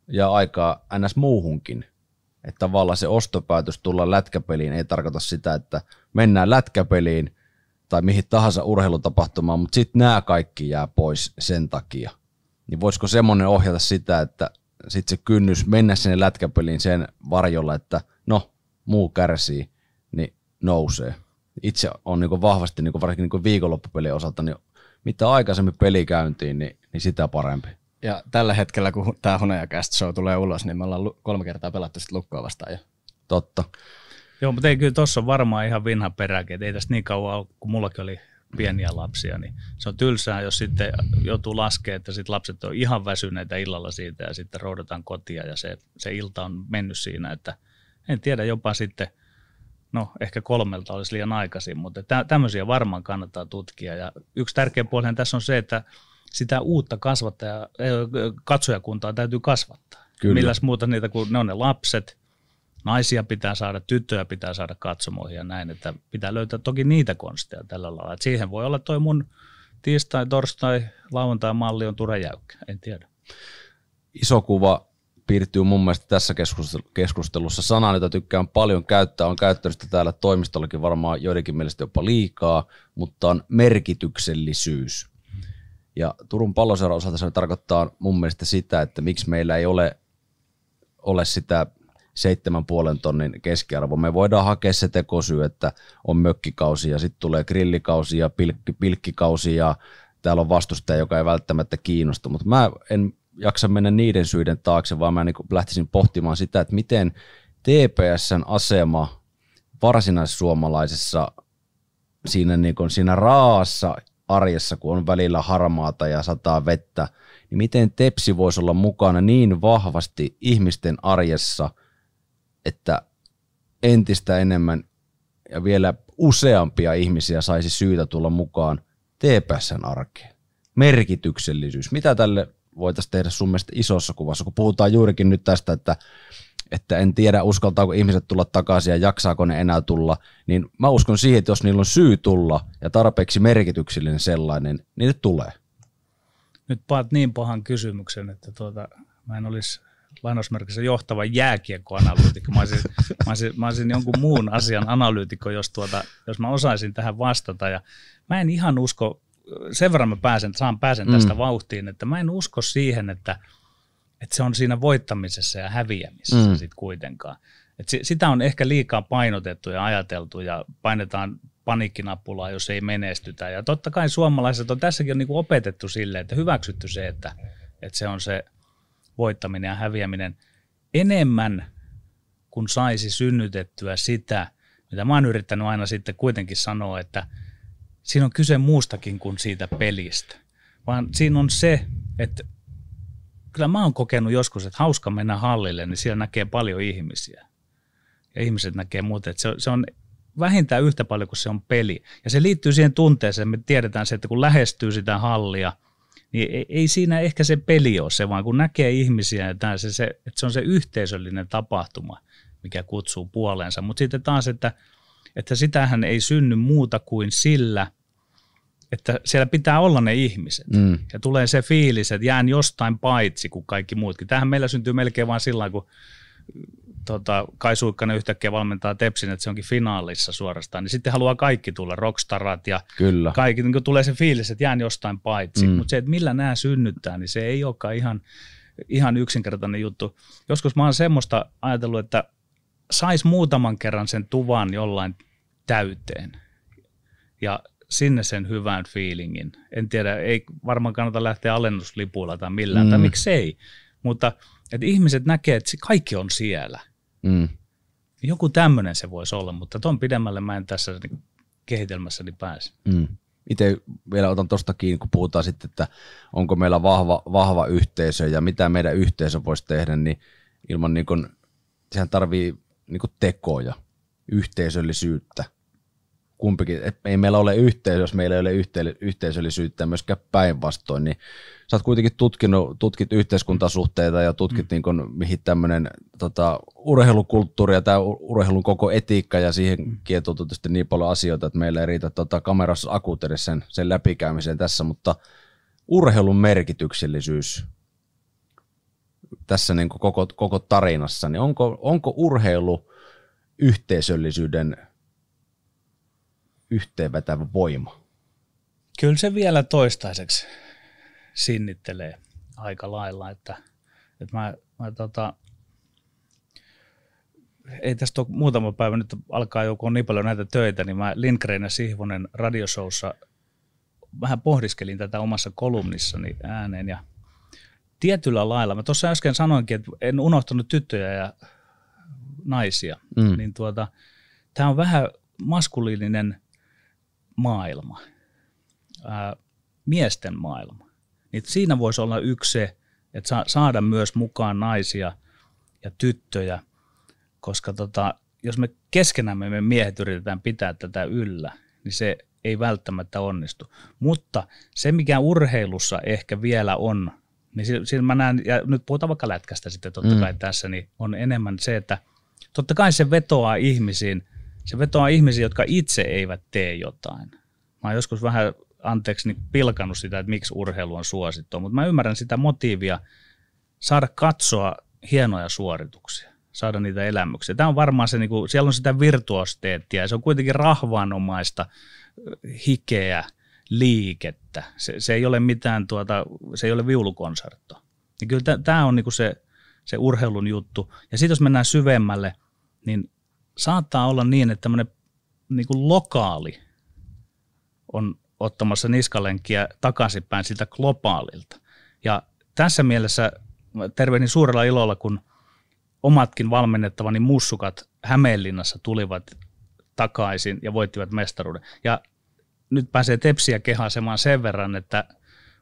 ja aikaa ns. muuhunkin. Että tavallaan se ostopäätös tulla lätkäpeliin ei tarkoita sitä, että mennään lätkäpeliin tai mihin tahansa urheilutapahtumaan, mutta sitten nämä kaikki jää pois sen takia niin voisiko semmoinen ohjata sitä, että sitten se kynnys mennä sinne lätkäpeliin sen varjolla, että no, muu kärsii, niin nousee. Itse on niin vahvasti, niin varsinkin niin viikonloppupelin osalta, niin mitä aikaisemmin peli käyntiin, niin, niin sitä parempi. Ja tällä hetkellä, kun tämä Honeakäst show tulee ulos, niin me ollaan kolme kertaa pelattu sitten lukkoa vastaan jo. Totta. Joo, mutta ei kyllä tuossa on varmaan ihan vinha peräkin, että ei tässä niin kauan ole, kun mullakin oli pieniä lapsia, niin se on tylsää, jos sitten joutuu laskemaan, että sit lapset on ihan väsyneitä illalla siitä ja sitten roudataan kotia ja se, se ilta on mennyt siinä, että en tiedä jopa sitten, no ehkä kolmelta olisi liian aikaisin, mutta tä, tämmöisiä varmaan kannattaa tutkia ja yksi tärkeä puoli tässä on se, että sitä uutta kasvattaja, katsojakuntaa täytyy kasvattaa. Kyllä. Milläs muuta niitä, kun ne on ne lapset, naisia pitää saada, tyttöjä pitää saada katsomoihin ja näin, että pitää löytää toki niitä konsteja tällä lailla. Et siihen voi olla toi mun tiistai, torstai, lauantai malli on turha jäykkä, en tiedä. Iso kuva piirtyy mun mielestä tässä keskustelussa Sana, jota tykkään paljon käyttää, on käyttänyt sitä täällä toimistollakin varmaan joidenkin mielestä jopa liikaa, mutta on merkityksellisyys. Ja Turun palloseuran osalta se tarkoittaa mun mielestä sitä, että miksi meillä ei ole, ole sitä 7,5 tonnin keskiarvo. Me voidaan hakea se tekosyy, että on mökkikausi ja sitten tulee grillikausi ja pilk- pilkkikausi ja täällä on vastustaja, joka ei välttämättä kiinnosta, mutta mä en jaksa mennä niiden syiden taakse, vaan mä niin lähtisin pohtimaan sitä, että miten TPSn asema varsinais-suomalaisessa siinä, niin kuin, siinä raassa arjessa, kun on välillä harmaata ja sataa vettä, niin miten tepsi voisi olla mukana niin vahvasti ihmisten arjessa – että entistä enemmän ja vielä useampia ihmisiä saisi syytä tulla mukaan TPSn arkeen. Merkityksellisyys. Mitä tälle voitaisiin tehdä sun mielestä isossa kuvassa, kun puhutaan juurikin nyt tästä, että, että en tiedä uskaltaako ihmiset tulla takaisin ja jaksaako ne enää tulla, niin mä uskon siihen, että jos niillä on syy tulla ja tarpeeksi merkityksellinen sellainen, niin ne tulee. Nyt paat niin pahan kysymyksen, että tuota, mä en olisi lainausmerkissä johtava jääkiekkoanalyytikko. Mä olisin, mä, olisin, mä olisin jonkun muun asian analyytikko, jos, tuota, jos mä osaisin tähän vastata. Ja mä en ihan usko, sen verran mä pääsen, saan pääsen tästä mm. vauhtiin, että mä en usko siihen, että, että se on siinä voittamisessa ja häviämisessä mm. sit kuitenkaan. Et sitä on ehkä liikaa painotettu ja ajateltu ja painetaan paniikkinapulaa, jos ei menestytä. Ja totta kai suomalaiset on tässäkin on niin opetettu sille, että hyväksytty se, että, että se on se – voittaminen ja häviäminen enemmän kuin saisi synnytettyä sitä, mitä mä oon yrittänyt aina sitten kuitenkin sanoa, että siinä on kyse muustakin kuin siitä pelistä. Vaan siinä on se, että kyllä mä oon kokenut joskus, että hauska mennä hallille, niin siellä näkee paljon ihmisiä. Ja ihmiset näkee muuten, että se, se on vähintään yhtä paljon kuin se on peli. Ja se liittyy siihen tunteeseen, me tiedetään se, että kun lähestyy sitä hallia – niin ei siinä ehkä se peli ole se, vaan kun näkee ihmisiä, että se, se, että se on se yhteisöllinen tapahtuma, mikä kutsuu puoleensa. Mutta sitten taas, että, että sitähän ei synny muuta kuin sillä, että siellä pitää olla ne ihmiset. Mm. Ja tulee se fiilis, että jään jostain paitsi kuin kaikki muutkin. Tähän meillä syntyy melkein vain sillä kun tota, Kai Suikkanen yhtäkkiä valmentaa Tepsin, että se onkin finaalissa suorastaan, niin sitten haluaa kaikki tulla, rockstarat ja Kyllä. kaikki, niin tulee se fiilis, että jään jostain paitsi, mm. mutta se, että millä nämä synnyttää, niin se ei olekaan ihan, ihan yksinkertainen juttu. Joskus mä oon semmoista ajatellut, että sais muutaman kerran sen tuvan jollain täyteen ja sinne sen hyvän fiilingin. En tiedä, ei varmaan kannata lähteä alennuslipuilla tai millään, mm. tai miksei, mutta että ihmiset näkee, että kaikki on siellä – Mm. Joku tämmöinen se voisi olla, mutta tuon pidemmälle mä en tässä niin kehitelmässäni pääse. Mm. Itse vielä otan tuosta kiinni, kun puhutaan sitten, että onko meillä vahva, vahva yhteisö ja mitä meidän yhteisö voisi tehdä, niin ilman niin kun, sehän tarvii niin tekoja, yhteisöllisyyttä – kumpikin, että ei meillä ole yhteisö, jos meillä ei ole yhteisöllisyyttä myöskään päinvastoin, niin sä oot kuitenkin tutkinut, tutkit yhteiskuntasuhteita ja tutkit, mm. niin kun, mihin tämmöinen tota, urheilukulttuuri ja tämä urheilun koko etiikka ja siihen mm. kietoutuu tietysti niin paljon asioita, että meillä ei riitä tota, kamerassa akut edes sen, sen läpikäymiseen tässä, mutta urheilun merkityksellisyys tässä niin koko, koko tarinassa, niin onko, onko urheilu yhteisöllisyyden – yhteenvetävä voima. Kyllä se vielä toistaiseksi sinnittelee aika lailla, että, että mä, mä tota, ei tästä ole muutama päivä, nyt alkaa joku niin paljon näitä töitä, niin mä Lindgren ja Sihvonen radioshowssa vähän pohdiskelin tätä omassa kolumnissani ääneen ja tietyllä lailla, mä tuossa äsken sanoinkin, että en unohtanut tyttöjä ja naisia, mm. niin tuota, tämä on vähän maskuliininen maailma, ää, miesten maailma, niin siinä voisi olla yksi se, että saada myös mukaan naisia ja tyttöjä, koska tota, jos me keskenämme me miehet yritetään pitää tätä yllä, niin se ei välttämättä onnistu. Mutta se, mikä urheilussa ehkä vielä on, niin siinä mä näen, ja nyt puhutaan vaikka lätkästä sitten totta mm. kai mm. tässä, niin on enemmän se, että totta kai se vetoaa ihmisiin – se vetoaa ihmisiä, jotka itse eivät tee jotain. Mä oon joskus vähän, anteeksi, niin pilkannut sitä, että miksi urheilu on suosittu, mutta mä ymmärrän sitä motiivia saada katsoa hienoja suorituksia, saada niitä elämyksiä. Tämä on varmaan se, niin kuin, siellä on sitä virtuosteettia ja se on kuitenkin rahvaanomaista äh, hikeä, liikettä. Se, se ei ole mitään, tuota, se ei ole viulukonsertto. Ja niin kyllä tämä on kuin niinku se, se urheilun juttu. Ja sitten jos mennään syvemmälle, niin saattaa olla niin, että tämmöinen niin kuin lokaali on ottamassa niskalenkkiä takaisinpäin siltä globaalilta. Ja tässä mielessä tervehdin suurella ilolla, kun omatkin valmennettavani mussukat Hämeenlinnassa tulivat takaisin ja voittivat mestaruuden. Ja nyt pääsee tepsiä kehasemaan sen verran, että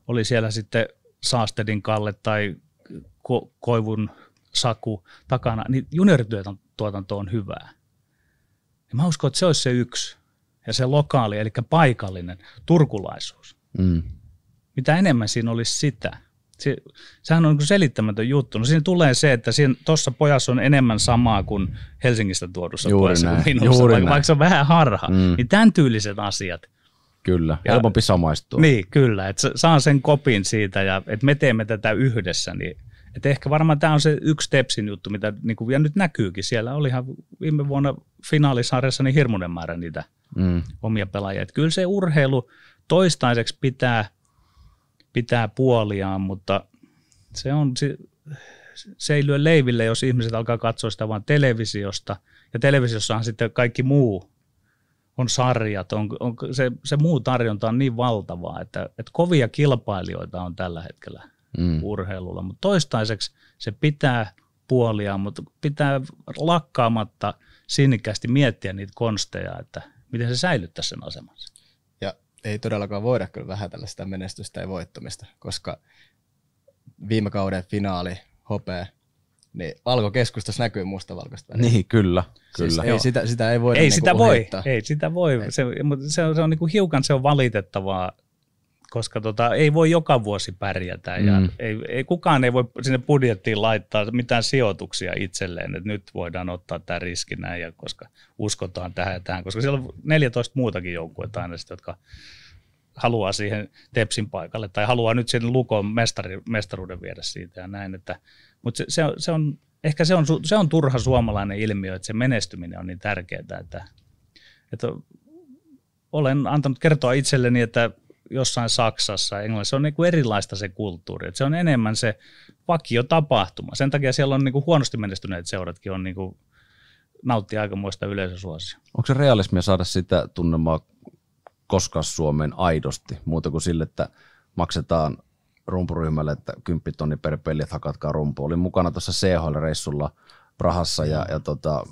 oli siellä sitten Saastedin Kalle tai Ko- Koivun Saku takana, niin juniorituotanto on hyvää. Ja mä uskon, että se olisi se yksi. Ja se lokaali, eli paikallinen turkulaisuus. Mm. Mitä enemmän siinä olisi sitä. Se, sehän on niin selittämätön juttu. No siinä tulee se, että tuossa pojassa on enemmän samaa kuin Helsingistä tuodussa Juuri pojassa näin. kuin minussa, Juuri vaikka, näin. vaikka se on vähän harha. Mm. Niin tämän tyyliset asiat. Kyllä, ja, helpompi samaistua. Niin, kyllä. Että saa sen kopin siitä, ja että me teemme tätä yhdessä, niin – et ehkä varmaan tämä on se yksi Tepsin juttu, mitä niinku, ja nyt näkyykin. Siellä olihan viime vuonna finaalisarjassa niin hirmuinen määrä niitä mm. omia pelaajia. Et kyllä se urheilu toistaiseksi pitää, pitää puoliaan, mutta se, on, se, se ei lyö leiville, jos ihmiset alkaa katsoa sitä vain televisiosta. Ja televisiossahan sitten kaikki muu on sarjat, on, on, se, se muu tarjonta on niin valtavaa, että, että kovia kilpailijoita on tällä hetkellä – mm. urheilulla. Mutta toistaiseksi se pitää puolia, mutta pitää lakkaamatta sinnikkäästi miettiä niitä konsteja, että miten se säilyttää sen asemansa. Ja ei todellakaan voida kyllä vähätellä sitä menestystä ja voittamista, koska viime kauden finaali, hopea, niin valkokeskustassa näkyy mustavalkoista väliä. Niin, kyllä. Siis kyllä. Siis ei, sitä, sitä ei niinku voi ei niin sitä voi, Ei sitä voi, se, mutta se on, se on niin kuin hiukan se on valitettavaa koska tota, ei voi joka vuosi pärjätä ja mm. ei, ei, kukaan ei voi sinne budjettiin laittaa mitään sijoituksia itselleen, että nyt voidaan ottaa tämä riski näin, ja koska uskotaan tähän ja tähän, koska siellä on 14 muutakin joukkuetta aina sitten, jotka haluaa siihen Tepsin paikalle tai haluaa nyt sen Lukon mestari, mestaruuden viedä siitä ja näin, että, mutta se, se, on, se on, ehkä se on, se on turha suomalainen ilmiö, että se menestyminen on niin tärkeää, että, että olen antanut kertoa itselleni, että jossain Saksassa, Englannissa, se on niin kuin erilaista se kulttuuri. että se on enemmän se vakio tapahtuma. Sen takia siellä on niin kuin huonosti menestyneet seuratkin on niin kuin aika aikamoista yleisösuosia. Onko se realismia saada sitä tunnemaa koskaan Suomeen aidosti, muuta kuin sille, että maksetaan rumpuryhmälle, että 10 tonni per peli, että hakatkaa rumpu. Olin mukana tuossa CHL-reissulla Prahassa ja, ja tota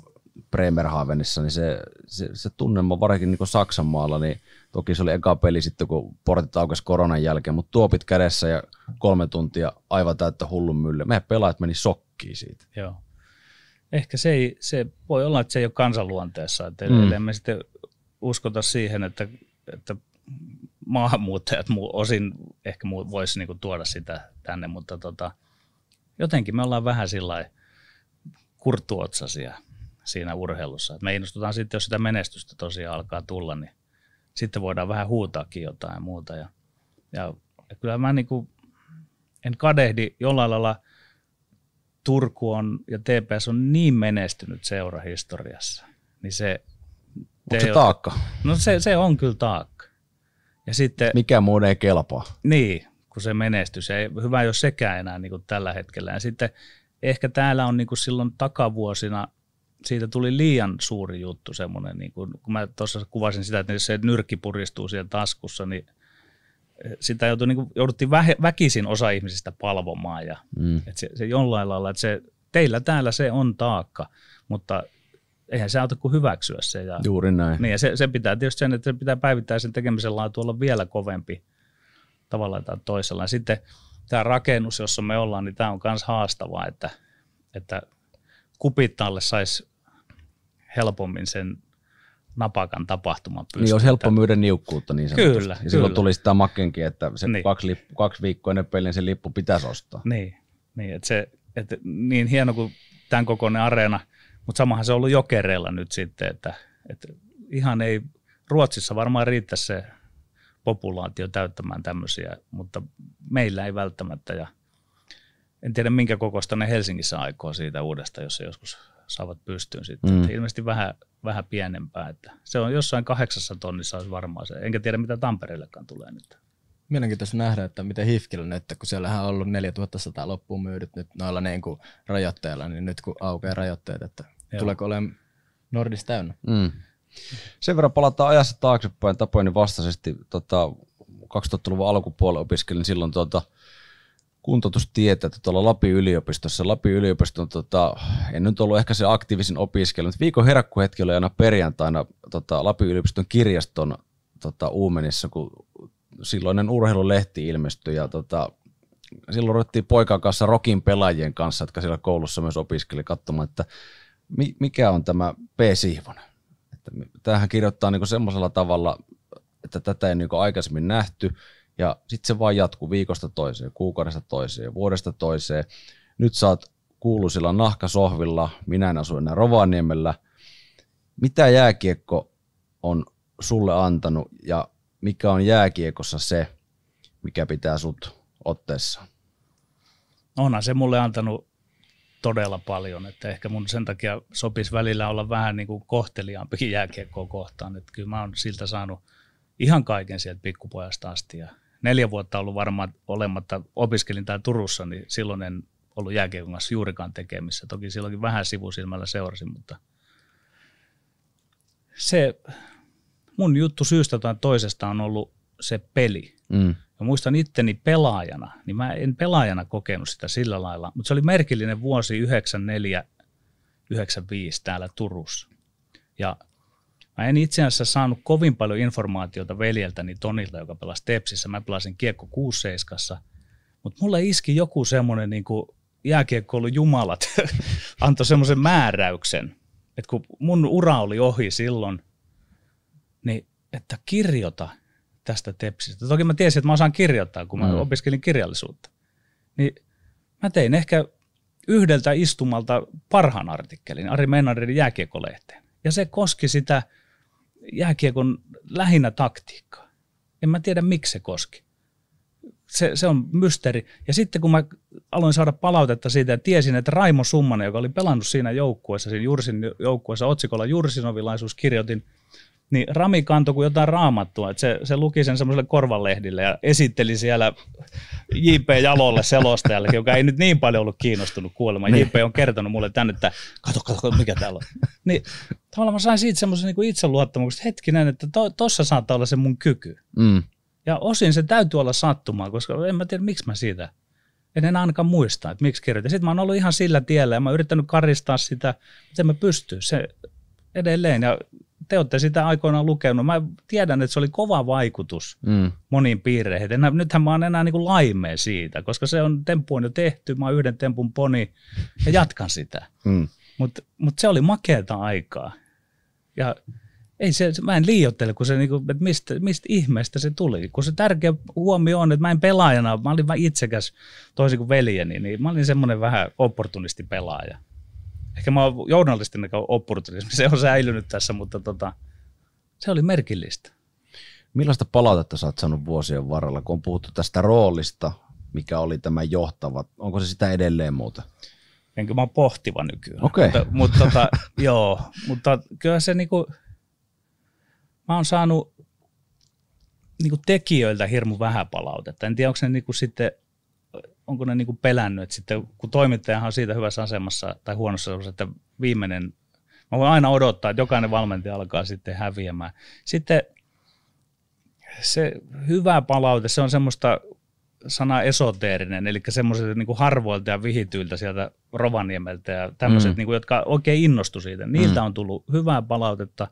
Bremerhavenissa, niin se, se, se tunnelma varsinkin niinku niin Saksan maalla, niin – Toki se oli eka peli sitten, kun portit aukesi koronan jälkeen, mutta tuopit kädessä ja kolme tuntia aivan täyttä hullun mylly. Meidän pelaajat meni sokkiin siitä. Joo. Ehkä se, ei, se voi olla, että se ei ole kansanluonteessa. Että mm. Emme sitten uskota siihen, että, että maahanmuuttajat osin ehkä voisi niinku tuoda sitä tänne, mutta tota, jotenkin me ollaan vähän sillä kurttuotsasia siinä urheilussa. Et me innostutaan sitten, jos sitä menestystä tosiaan alkaa tulla, niin sitten voidaan vähän huutaakin jotain muuta. Ja, ja, ja kyllä mä niin kuin, en kadehdi jollain lailla Turku on ja TPS on niin menestynyt seurahistoriassa, niin se... Onko se taakka? No se, se on kyllä taakka. Ja sitten, Mikä muu ei kelpaa. Niin, kun se menestys. Ei, hyvä, jos sekään enää niin kuin tällä hetkellä. Ja sitten ehkä täällä on niin kuin silloin takavuosina – siitä tuli liian suuri juttu semmoinen, niin kun, kun mä tuossa kuvasin sitä, että se nyrkki puristuu siellä taskussa, niin eh, sitä joutui, niin jouduttiin vähe, väkisin osa ihmisistä palvomaan. Ja, mm. että se, se, jollain lailla, että se, teillä täällä se on taakka, mutta eihän se auta kuin hyväksyä se. Ja, Juuri näin. Niin, ja se, se, pitää tietysti sen, että se pitää päivittää sen tekemisen laatu olla vielä kovempi tavalla tai toisella. Ja sitten tämä rakennus, jossa me ollaan, niin tämä on myös haastavaa, että, että kupittaalle saisi helpommin sen napakan tapahtuma pystyy. Niin olisi helppo myydä niukkuutta niin sanotusti. Kyllä, ja kyllä. silloin tuli sitä makkenkin, että se niin. kaksi, lippu, kaksi viikkoa ennen peliä se lippu pitäisi ostaa. Niin, niin, että se, että niin hieno kuin tämän kokoinen areena, mutta samahan se on ollut jokereilla nyt sitten, että, että ihan ei, Ruotsissa varmaan riittää se populaatio täyttämään tämmöisiä, mutta meillä ei välttämättä ja en tiedä minkä kokoista ne Helsingissä aikoo siitä uudesta, jos se joskus saavat pystyyn sitten. Mm. Ilmeisesti vähän, vähän pienempää. Että se on jossain kahdeksassa tonnissa olisi varmaan se. Enkä tiedä, mitä Tampereellekaan tulee nyt. Mielenkiintoista nähdä, että miten Hifkillä nyt, kun siellä on ollut 4100 loppuun myydyt nyt noilla niin kuin rajoitteilla, niin nyt kun aukeaa rajoitteet, että Joo. tuleeko olemaan Nordis täynnä. Mm. Sen verran palataan ajassa taaksepäin tapojeni vastaisesti. Tota, 2000-luvun alkupuolella opiskelin niin silloin tuota, kuntoutustietä tuolla Lapin yliopistossa. Lapin yliopiston, tota, en nyt ollut ehkä se aktiivisin opiskelija, mutta viikon herakkuhetki oli aina perjantaina tota, Lapin yliopiston kirjaston tota, Uumenissa, kun silloinen urheilulehti ilmestyi ja tota, silloin ruvettiin poikan kanssa rokin pelaajien kanssa, jotka siellä koulussa myös opiskeli katsomaan, että mi- mikä on tämä P. Sihvonen. tämähän kirjoittaa niinku semmoisella tavalla, että tätä ei niinku aikaisemmin nähty ja sitten se vaan jatkuu viikosta toiseen, kuukaudesta toiseen, vuodesta toiseen. Nyt saat kuuluisilla nahkasohvilla, minä en asu enää Rovaniemellä. Mitä jääkiekko on sulle antanut ja mikä on jääkiekossa se, mikä pitää sut otteessa? No onhan se mulle antanut todella paljon, että ehkä mun sen takia sopisi välillä olla vähän niin kuin kohteliaampikin jääkiekkoa kohtaan, että kyllä mä oon siltä saanut ihan kaiken sieltä pikkupojasta asti ja neljä vuotta ollut varmaan olematta, opiskelin täällä Turussa, niin silloin en ollut jääkiekon kanssa juurikaan tekemissä. Toki silloinkin vähän sivusilmällä seurasin, mutta se mun juttu syystä tai toisesta on ollut se peli. Mm. Ja muistan itteni pelaajana, niin mä en pelaajana kokenut sitä sillä lailla, mutta se oli merkillinen vuosi 94-95 täällä Turussa. Ja Mä en itse asiassa saanut kovin paljon informaatiota veljeltäni Tonilta, joka pelasi Tepsissä. Mä pelasin kiekko 6-7, mutta mulla iski joku semmoinen niin jääkiekkoilun jumalat (laughs) antoi semmoisen määräyksen, että kun mun ura oli ohi silloin, niin että kirjoita tästä Tepsistä. Toki mä tiesin, että mä osaan kirjoittaa, kun mä mm. opiskelin kirjallisuutta. Niin mä tein ehkä yhdeltä istumalta parhaan artikkelin Ari Meinarin jääkiekolehteen. Ja se koski sitä – jääkiekon lähinnä taktiikkaa. En mä tiedä, miksi se koski. Se, se on mysteeri. Ja sitten kun mä aloin saada palautetta siitä ja tiesin, että Raimo Summanen, joka oli pelannut siinä joukkueessa, siinä Jursin joukkueessa otsikolla Jursinovilaisuus, kirjoitin – niin Rami kantoi kuin jotain raamattua, että se, se luki sen semmoiselle korvalehdille ja esitteli siellä J.P. Jalolle selostajalle, joka ei nyt niin paljon ollut kiinnostunut kuulemaan. Niin. J.P. on kertonut mulle tänne, että kato, kato, mikä täällä on. Niin tavallaan mä sain siitä semmoisen niin itseluottamuksen, että hetkinen, että to, tossa saattaa olla se mun kyky. Mm. Ja osin se täytyy olla sattumaa, koska en mä tiedä, miksi mä siitä en enää ainakaan muista, että miksi kirjoitin. Sitten mä oon ollut ihan sillä tiellä ja mä oon yrittänyt karistaa sitä, miten mä pystyn. Se edelleen ja te olette sitä aikoinaan lukenut. Mä tiedän, että se oli kova vaikutus mm. moniin piirreihin. Enää, nythän mä oon enää niin kuin laimeen siitä, koska se on, temppu on jo tehty, mä oon yhden tempun poni ja jatkan sitä. Mm. Mutta mut se oli makeata aikaa. Ja ei se, mä en liioittele, kun se, niin kuin että mistä, mistä ihmeestä se tuli. Kun se tärkeä huomio on, että mä en pelaajana, mä olin vain itsekäs toisin kuin veljeni, niin mä olin semmoinen vähän opportunisti pelaaja. Ehkä mä oon journalistin opportunismi, se on säilynyt tässä, mutta tota, se oli merkillistä. Millaista palautetta sä oot saanut vuosien varrella, kun on puhuttu tästä roolista, mikä oli tämä johtava? Onko se sitä edelleen muuta? Enkä mä oon pohtiva nykyään. Okay. Mutta, mutta, tota, (laughs) joo, mutta kyllä se niinku, mä oon saanut niinku tekijöiltä hirmu vähän palautetta. En tiedä, onko ne niinku sitten onko ne niin kuin pelännyt, että sitten kun toimittajahan on siitä hyvässä asemassa tai huonossa asemassa, että viimeinen, mä voin aina odottaa, että jokainen valmentaja alkaa sitten häviämään. Sitten se hyvä palaute, se on semmoista sana esoteerinen, eli semmoiset niin kuin harvoilta ja vihityiltä sieltä Rovaniemeltä ja tämmöiset, mm. niin kuin, jotka oikein innostu siitä. Niiltä mm. on tullut hyvää palautetta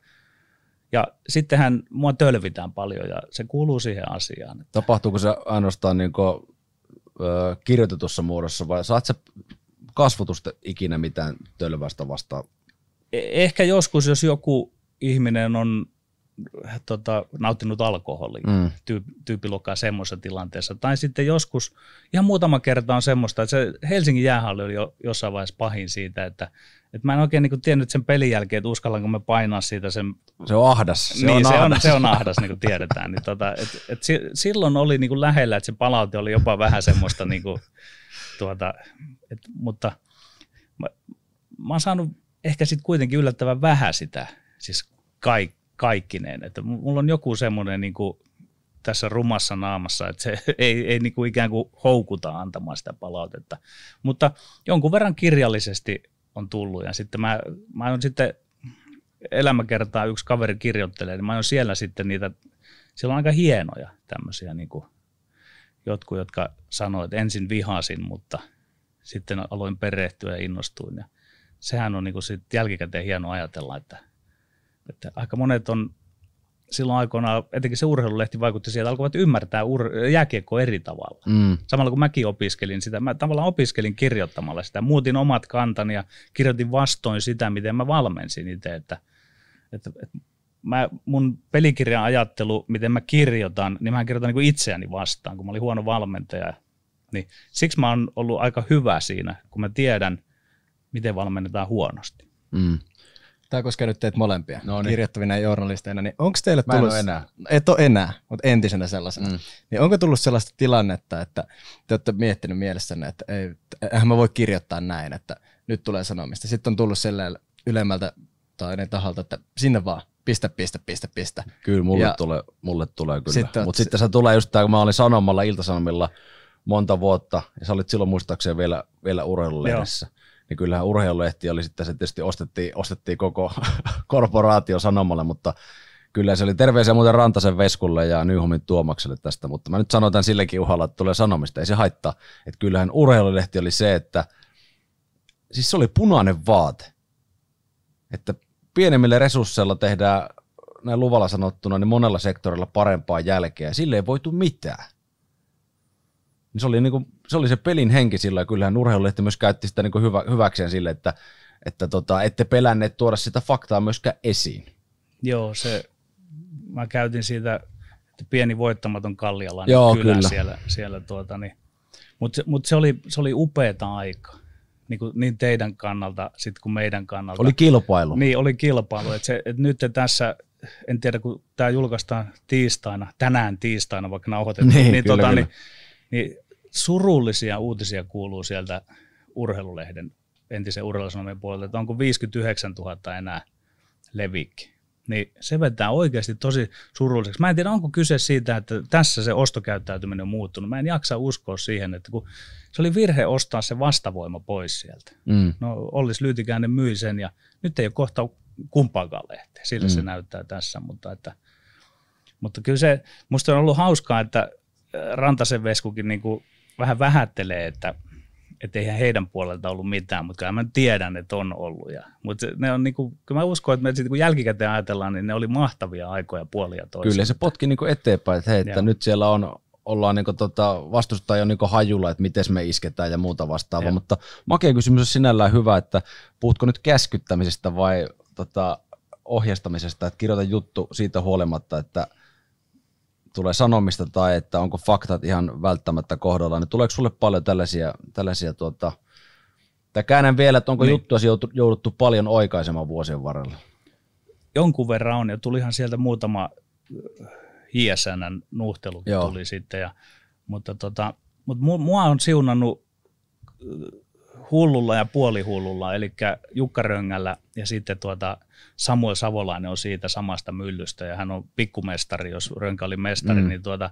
ja sittenhän mua tölvitään paljon ja se kuuluu siihen asiaan. Että... Tapahtuuko se ainoastaan niin kuin kirjoitetussa muodossa vai saat sä kasvotusta ikinä mitään tölvästä vastaan? E-, ehkä joskus, jos joku ihminen on tota, nauttinut alkoholia. Mm. Tyyp, tyyppi semmoisessa tilanteessa. Tai sitten joskus, ihan muutama kerta on semmoista, että se Helsingin jäähalli oli jo, jossain vaiheessa pahin siitä, että et mä en oikein niin tiennyt sen pelin jälkeen, että uskallanko me painaa siitä sen... Se on ahdas. Se niin, on se, ahdas. On, se on ahdas, niin kuin tiedetään. Niin tota, et, et si, silloin oli niin kuin lähellä, että se palaute oli jopa vähän semmoista, niin kuin, tuota, et, mutta mä, mä oon saanut ehkä sitten kuitenkin yllättävän vähän sitä, siis kaikki kaikkineen. Että mulla on joku semmoinen niin tässä rumassa naamassa, että se (laughs) ei, ei niin kuin ikään kuin houkuta antamaan sitä palautetta. Mutta jonkun verran kirjallisesti on tullut ja sitten mä, mä oon sitten elämäkertaa yksi kaveri kirjoittelee, niin mä oon siellä sitten niitä, siellä on aika hienoja tämmöisiä niin kuin jotkut, jotka sanoivat, että ensin vihasin, mutta sitten aloin perehtyä ja innostuin ja sehän on niin kuin sit jälkikäteen hieno ajatella, että että aika monet on silloin aikoina etenkin se urheilulehti vaikutti siihen, että alkoivat ymmärtää ur- jääkiekkoa eri tavalla. Mm. Samalla kun mäkin opiskelin sitä, mä tavallaan opiskelin kirjoittamalla sitä. Muutin omat kantani ja kirjoitin vastoin sitä, miten mä valmensin itse. Että, että, että mä, mun pelikirjan ajattelu, miten mä kirjoitan, niin mä kirjoitan niin itseäni vastaan, kun mä olin huono valmentaja. Niin siksi mä oon ollut aika hyvä siinä, kun mä tiedän, miten valmennetaan huonosti. Mm. Tämä koskee nyt teitä molempia, no niin. kirjoittavina ja journalisteina. Niin onko teille tullut... Mä en enää. Et ole enää, mutta entisenä sellaisena. Mm. Niin onko tullut sellaista tilannetta, että te olette miettinyt mielessänne, että ei, eihän mä voi kirjoittaa näin, että nyt tulee sanomista. Sitten on tullut sellainen ylemmältä tai ne taholta, että sinne vaan, pistä, pistä, pistä, pistä. Kyllä, mulle, tulee, mulle tulee kyllä. Sitten, mutta sitten se tulee just tämä, kun mä olin Sanomalla, Iltasanomilla monta vuotta, ja sä olit silloin muistaakseni vielä, vielä urheilulehdessä. Joo niin kyllähän urheilulehti oli sitten se tietysti ostettiin, ostettiin koko (laughs) korporaatio sanomalle, mutta kyllä se oli terveisiä muuten Rantasen Veskulle ja Nyhomin Tuomakselle tästä, mutta mä nyt sanoin tämän silläkin uhalla, että tulee sanomista, ei se haittaa, että kyllähän urheilulehti oli se, että siis se oli punainen vaate, että pienemmillä resursseilla tehdään näin luvalla sanottuna niin monella sektorilla parempaa jälkeä, sille ei voitu mitään niin se oli, niin kuin, se oli se pelin henki sillä, ja kyllähän urheilulehti myös käytti sitä niin kuin hyvä, hyväkseen sille, että, että tota, ette pelänneet tuoda sitä faktaa myöskään esiin. Joo, se, mä käytin siitä, että pieni voittamaton Kallialan Joo, kylä kyllä. siellä, siellä tuota, niin, mutta mut se oli, se oli upeata aika niin, kuin, niin teidän kannalta sit kuin meidän kannalta. Oli kilpailu. Niin, oli kilpailu. Et se, et nyt tässä, en tiedä kun tämä julkaistaan tiistaina, tänään tiistaina vaikka nauhoitetaan, niin, niin, kyllä, tota, kyllä. niin, niin surullisia uutisia kuuluu sieltä urheilulehden entisen urheilusanomien puolelta, että onko 59 000 enää levikki. Niin se vetää oikeasti tosi surulliseksi. Mä en tiedä, onko kyse siitä, että tässä se ostokäyttäytyminen on muuttunut. Mä en jaksa uskoa siihen, että kun se oli virhe ostaa se vastavoima pois sieltä. Mm. No olisi Lyytikäinen myi sen ja nyt ei ole kohta kumpaakaan lehteä. Sillä mm. se näyttää tässä, mutta, että, mutta kyllä se, musta on ollut hauskaa, että äh, Rantasen Veskukin niin kuin vähän vähättelee, että että eihän heidän puolelta ollut mitään, mutta kyllä mä tiedän, että on ollut. Ja, mutta ne on niin kuin, kyllä mä uskon, että me sitten kun niinku jälkikäteen ajatellaan, niin ne oli mahtavia aikoja puolia toisia. Kyllä se potki niin kuin eteenpäin, että, hei, että nyt siellä on, ollaan niin tota, vastustaa jo niin hajulla, että miten me isketään ja muuta vastaavaa, ja. mutta makea kysymys on sinällään hyvä, että puhutko nyt käskyttämisestä vai tota, ohjastamisesta, että kirjoita juttu siitä huolimatta, että – tulee sanomista tai että onko faktat ihan välttämättä kohdalla, niin tuleeko sulle paljon tällaisia, tällaisia tuota, tai käännän vielä, että onko niin. juttua jouduttu paljon oikaisemaan vuosien varrella? Jonkun verran on, ja tulihan sieltä muutama hiesänän äh, nuhtelu tuli sitten, ja, mutta, tota, mutta mua on siunannut äh, hullulla ja puolihullulla, eli Jukka Röngällä ja sitten tuota Samuel Savolainen on siitä samasta myllystä ja hän on pikkumestari, jos Rönkä oli mestari, mm. niin, tuota,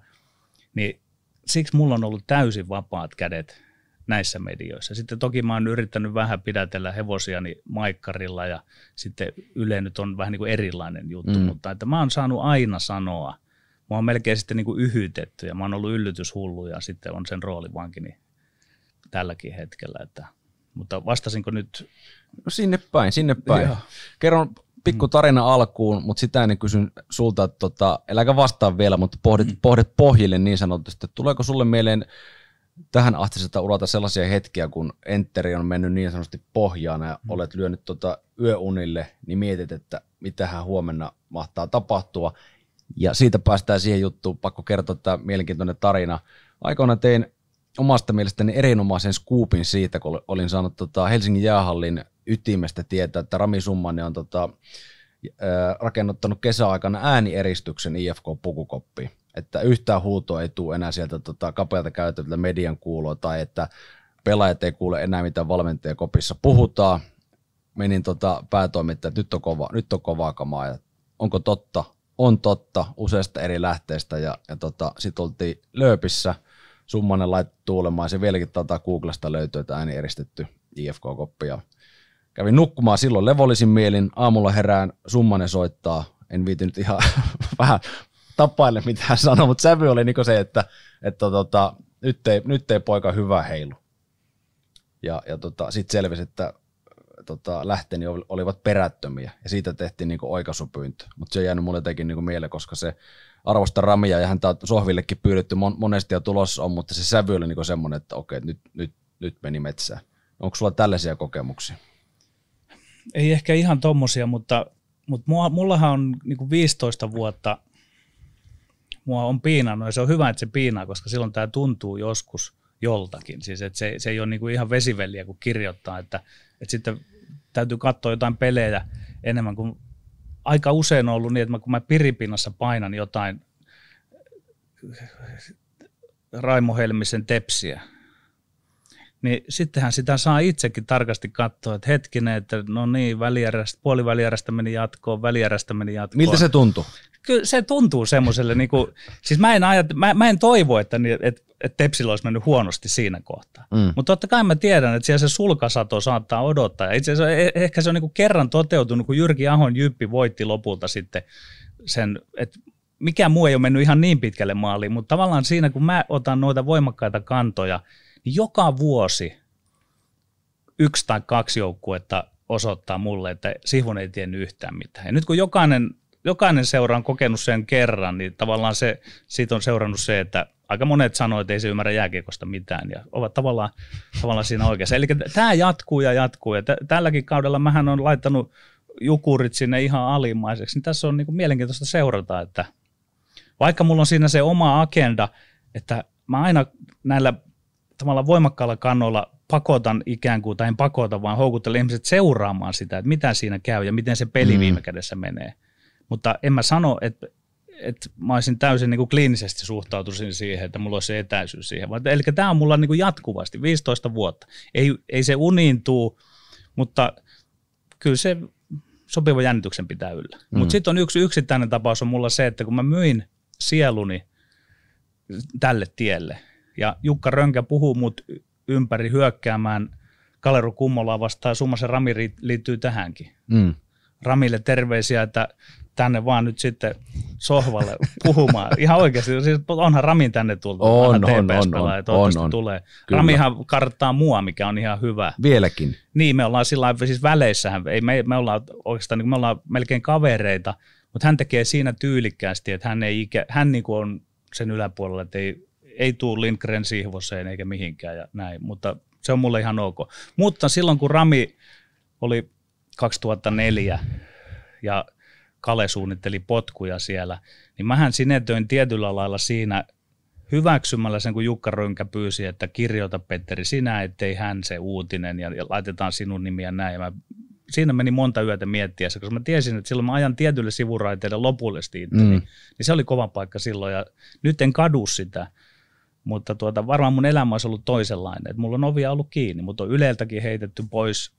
niin siksi mulla on ollut täysin vapaat kädet näissä medioissa. Sitten toki mä oon yrittänyt vähän pidätellä hevosiani niin maikkarilla ja sitten Yle nyt on vähän niin kuin erilainen juttu, mm. mutta että mä oon saanut aina sanoa, mä oon melkein sitten niin kuin yhytetty ja mä oon ollut yllytyshullu ja sitten on sen rooli niin tälläkin hetkellä, että mutta vastasinko nyt? No sinne päin, sinne päin. Joo. Kerron pikku mm. tarina alkuun, mutta sitä ennen kysyn sulta, että tota, eläkä vastaa vielä, mutta pohdit, mm. pohdit pohjille niin sanotusti, että tuleeko sulle mieleen tähän ahtisesta urata sellaisia hetkiä, kun enteri on mennyt niin sanotusti pohjaan ja mm. olet lyönyt tota yöunille, niin mietit, että mitähän huomenna mahtaa tapahtua. Ja siitä päästään siihen juttuun, pakko kertoa tämä mielenkiintoinen tarina. Aikoina tein omasta mielestäni erinomaisen skuupin siitä, kun olin saanut tota Helsingin jäähallin ytimestä tietää, että Rami Summanen on tota, rakennuttanut kesäaikana äänieristyksen IFK-pukukoppiin. Että yhtään huutoa ei tule enää sieltä tota, kapealta käytäviltä median kuuloa tai että pelaajat ei kuule enää mitä valmentajia kopissa puhutaan. Menin tota, päätoimittajan, että nyt on, kova, nyt on kovaa kamaa ja onko totta? On totta useasta eri lähteestä ja, ja tota, sitten oltiin lööpissä – summanen laittoi tuulemaan se vieläkin tätä Googlesta löytyy, että ääni eristetty IFK-koppi ja kävin nukkumaan silloin levollisin mielin, aamulla herään, summanen soittaa, en nyt ihan (laughs) vähän tapaille hän sanoi, mutta sävy oli niin se, että, että tota, nyt, ei, nyt ei poika hyvä heilu. Ja, ja tota, sitten selvisi, että tota, lähteni olivat perättömiä ja siitä tehtiin niin oikaisupyyntö. Mutta se on jäänyt mulle jotenkin niin mieleen, koska se arvosta Ramia ja häntä on sohvillekin pyydetty mon- monesti ja tulossa on, mutta se sävy oli niin semmoinen, että okei, nyt, nyt, nyt meni metsään. Onko sulla tällaisia kokemuksia? Ei ehkä ihan tommosia, mutta, mutta mua, mullahan on niin 15 vuotta mua on piinannut ja se on hyvä, että se piinaa, koska silloin tämä tuntuu joskus – joltakin. Siis et se, se ei ole niinku ihan vesiveliä, kun kirjoittaa, että, että sitten täytyy katsoa jotain pelejä enemmän kuin aika usein on ollut niin, että mä, kun mä piripinnassa painan jotain Raimo Helmisen tepsiä, niin sittenhän sitä saa itsekin tarkasti katsoa, että hetkinen, että no niin, puolivälijärästä meni jatkoon, välijärästä meni jatkoon. Miltä se tuntuu? Kyllä se tuntuu semmoiselle, niin kuin, siis mä en, ajat, mä, mä en toivo, että, että, että Tepsillä olisi mennyt huonosti siinä kohtaa. Mm. Mutta totta kai mä tiedän, että siellä se sulkasato saattaa odottaa. Ja itse asiassa e-, ehkä se on niin kuin kerran toteutunut, kun Jyrki Ahon jyppi voitti lopulta sitten sen, että mikä muu ei ole mennyt ihan niin pitkälle maaliin, mutta tavallaan siinä, kun mä otan noita voimakkaita kantoja – niin joka vuosi yksi tai kaksi joukkuetta osoittaa mulle, että Sihvon ei tiennyt yhtään mitään. Ja nyt kun jokainen, jokainen seura on kokenut sen kerran, niin tavallaan se, siitä on seurannut se, että aika monet sanoo, että ei se ymmärrä jääkiekosta mitään ja ovat tavallaan, tavallaan siinä oikeassa. Eli tämä jatkuu ja jatkuu ja t- tälläkin kaudella mähän on laittanut jukurit sinne ihan alimmaiseksi, niin tässä on niin mielenkiintoista seurata, että vaikka mulla on siinä se oma agenda, että mä aina näillä tavallaan voimakkaalla kannoilla pakotan ikään kuin, tai en pakota, vaan houkuttelen ihmiset seuraamaan sitä, että mitä siinä käy ja miten se peli mm. viime kädessä menee. Mutta en mä sano, että, että mä olisin täysin niin kuin kliinisesti suhtautuisin siihen, että mulla olisi se etäisyys siihen. Eli tämä on mulla niin kuin jatkuvasti, 15 vuotta. Ei, ei se uniintuu, mutta kyllä se sopiva jännityksen pitää yllä. Mm. Mutta sitten on yksi yksittäinen tapaus on mulla se, että kun mä myin sieluni tälle tielle – ja Jukka Rönkä puhuu mut ympäri hyökkäämään Kaleru Kummolaa vastaan. summa se Rami liittyy tähänkin. Mm. Ramille terveisiä, että tänne vaan nyt sitten sohvalle puhumaan. Ihan oikeasti, siis onhan Ramin tänne tullut. On, on, on, on, on, on, tulee. Kyllä. Ramihan karttaa mua, mikä on ihan hyvä. Vieläkin. Niin, me ollaan sillä lailla, siis väleissähän, ei, me, me ollaan oikeastaan, niin me ollaan melkein kavereita, mutta hän tekee siinä tyylikkäästi, että hän, ei ikä, hän niin kuin on sen yläpuolella, että ei ei tuu Lindgren Sihvoseen eikä mihinkään ja näin, mutta se on mulle ihan ok. Mutta silloin kun Rami oli 2004 ja Kale suunnitteli potkuja siellä, niin mähän sinetöin tietyllä lailla siinä hyväksymällä sen, kun Jukka Rönkä pyysi, että kirjoita Petteri sinä, ettei hän se uutinen ja, laitetaan sinun nimiä näin. mä, siinä meni monta yötä miettiessä, koska mä tiesin, että silloin mä ajan tietylle sivuraiteille lopullisesti itse, mm. niin, niin se oli kova paikka silloin ja nyt en kadu sitä, mutta tuota, varmaan mun elämä olisi ollut toisenlainen. Et mulla on ovia ollut kiinni, mutta on Yleltäkin heitetty pois.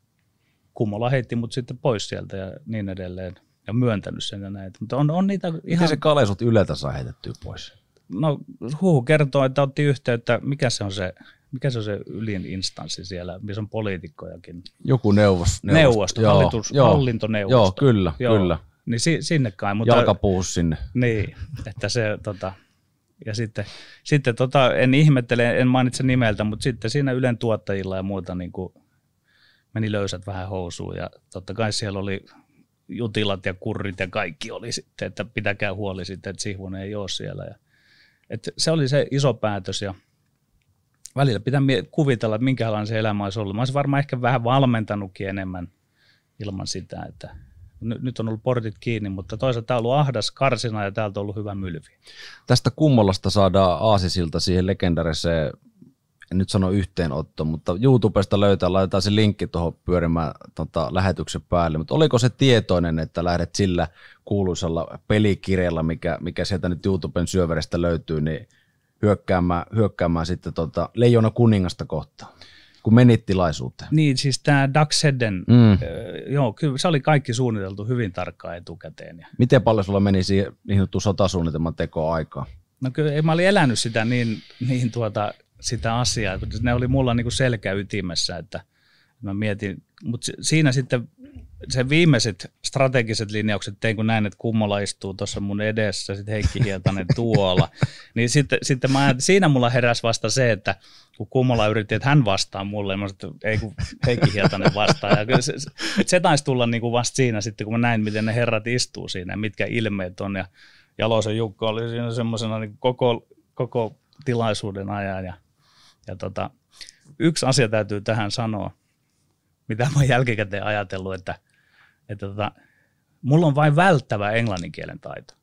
Kummola heitti mut sitten pois sieltä ja niin edelleen. Ja myöntänyt sen ja näitä. Mutta on, on niitä ihan... se Kale sut Yleltä saa heitettyä pois? No huu kertoo, että otti yhteyttä, mikä se on se mikä se on se ylin instanssi siellä, missä on poliitikkojakin? Joku neuvos, neuvosto, neuvosto joo, hallitus, joo, hallintoneuvosto. Joo, kyllä, joo. kyllä. Niin si, sinne kai. Mutta, Jalkapuus sinne. Niin, että se tota, ja sitten, sitten tota, en ihmettele, en mainitse nimeltä, mutta sitten siinä Ylen tuottajilla ja muuta niin kuin meni löysät vähän housuun. Ja totta kai siellä oli jutilat ja kurrit ja kaikki oli sitten, että pitäkää huoli sitten, että Sihvonen ei ole siellä. Ja, että se oli se iso päätös ja välillä pitää kuvitella, että minkälainen se elämä olisi ollut. Mä olisin varmaan ehkä vähän valmentanutkin enemmän ilman sitä, että nyt on ollut portit kiinni, mutta toisaalta tämä on ollut ahdas karsina ja täältä on ollut hyvä mylvi. Tästä kummallasta saadaan aasisilta siihen legendariseen, en nyt sano yhteenotto, mutta YouTubesta löytää, laitetaan se linkki tuohon pyörimään tota, lähetyksen päälle, mutta oliko se tietoinen, että lähdet sillä kuuluisalla pelikirjalla, mikä, mikä sieltä nyt YouTuben syöveristä löytyy, niin hyökkäämään, hyökkäämään sitten tota, leijona kuningasta kohtaan? kun menit tilaisuuteen. Niin, siis tämä Dax Hedden, mm. joo, kyllä se oli kaikki suunniteltu hyvin tarkkaan etukäteen. Miten paljon sulla meni siihen niin sanottuun sotasuunnitelman tekoa aikaa? No kyllä, mä olin elänyt sitä niin, niin tuota, sitä asiaa, että ne oli mulla niin kuin selkäytimessä, että mä mietin mutta siinä sitten se viimeiset strategiset linjaukset tein, kun näin, että kummola istuu tuossa mun edessä, sitten Heikki Hietanen (laughs) tuolla. niin sitten, sitten mä, siinä mulla heräs vasta se, että kun kummola yritti, että hän vastaa mulle, mä sanoin, että ei kun Heikki Hietanen vastaa. Ja kyllä se, se taisi tulla niin kuin vasta siinä sitten, kun mä näin, miten ne herrat istuu siinä, mitkä ilmeet on. Ja Jalosen Jukka oli siinä semmoisena niin koko, koko tilaisuuden ajan. Ja, ja tota, yksi asia täytyy tähän sanoa mitä mä oon jälkikäteen ajatellut, että, että tota, mulla on vain välttävä kielen taito.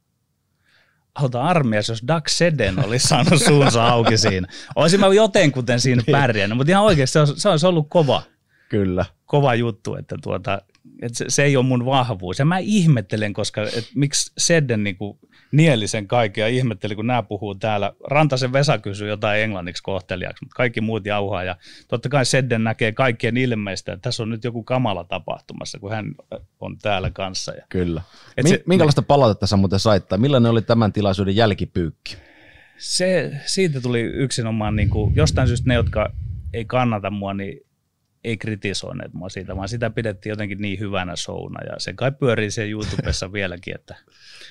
Auta armias, jos Doug Seden olisi saanut suunsa auki siinä. Olisin mä jotenkuten siinä niin. pärjännyt, mutta ihan oikeasti se olisi ollut kova. Kyllä. Kova juttu, että tuota, et se, se ei ole mun vahvuus. Ja mä ihmettelen, koska et miksi Sedden niinku nieli sen kaiken ja ihmetteli, kun nämä puhuu täällä. Rantasen Vesa kysyy jotain englanniksi kohtelijaksi, mutta kaikki muut jauhaa. Ja totta kai Sedden näkee kaikkien ilmeistä, että tässä on nyt joku kamala tapahtumassa, kun hän on täällä kanssa. Ja, Kyllä. Et se, Minkälaista palautetta sä muuten sait, tai millainen oli tämän tilaisuuden jälkipyykki? Se, siitä tuli yksinomaan, niin kuin, jostain syystä ne, jotka ei kannata mua, niin ei kritisoineet mua siitä, vaan sitä pidettiin jotenkin niin hyvänä souna ja se kai pyörii siellä YouTubessa (laughs) vieläkin. Että.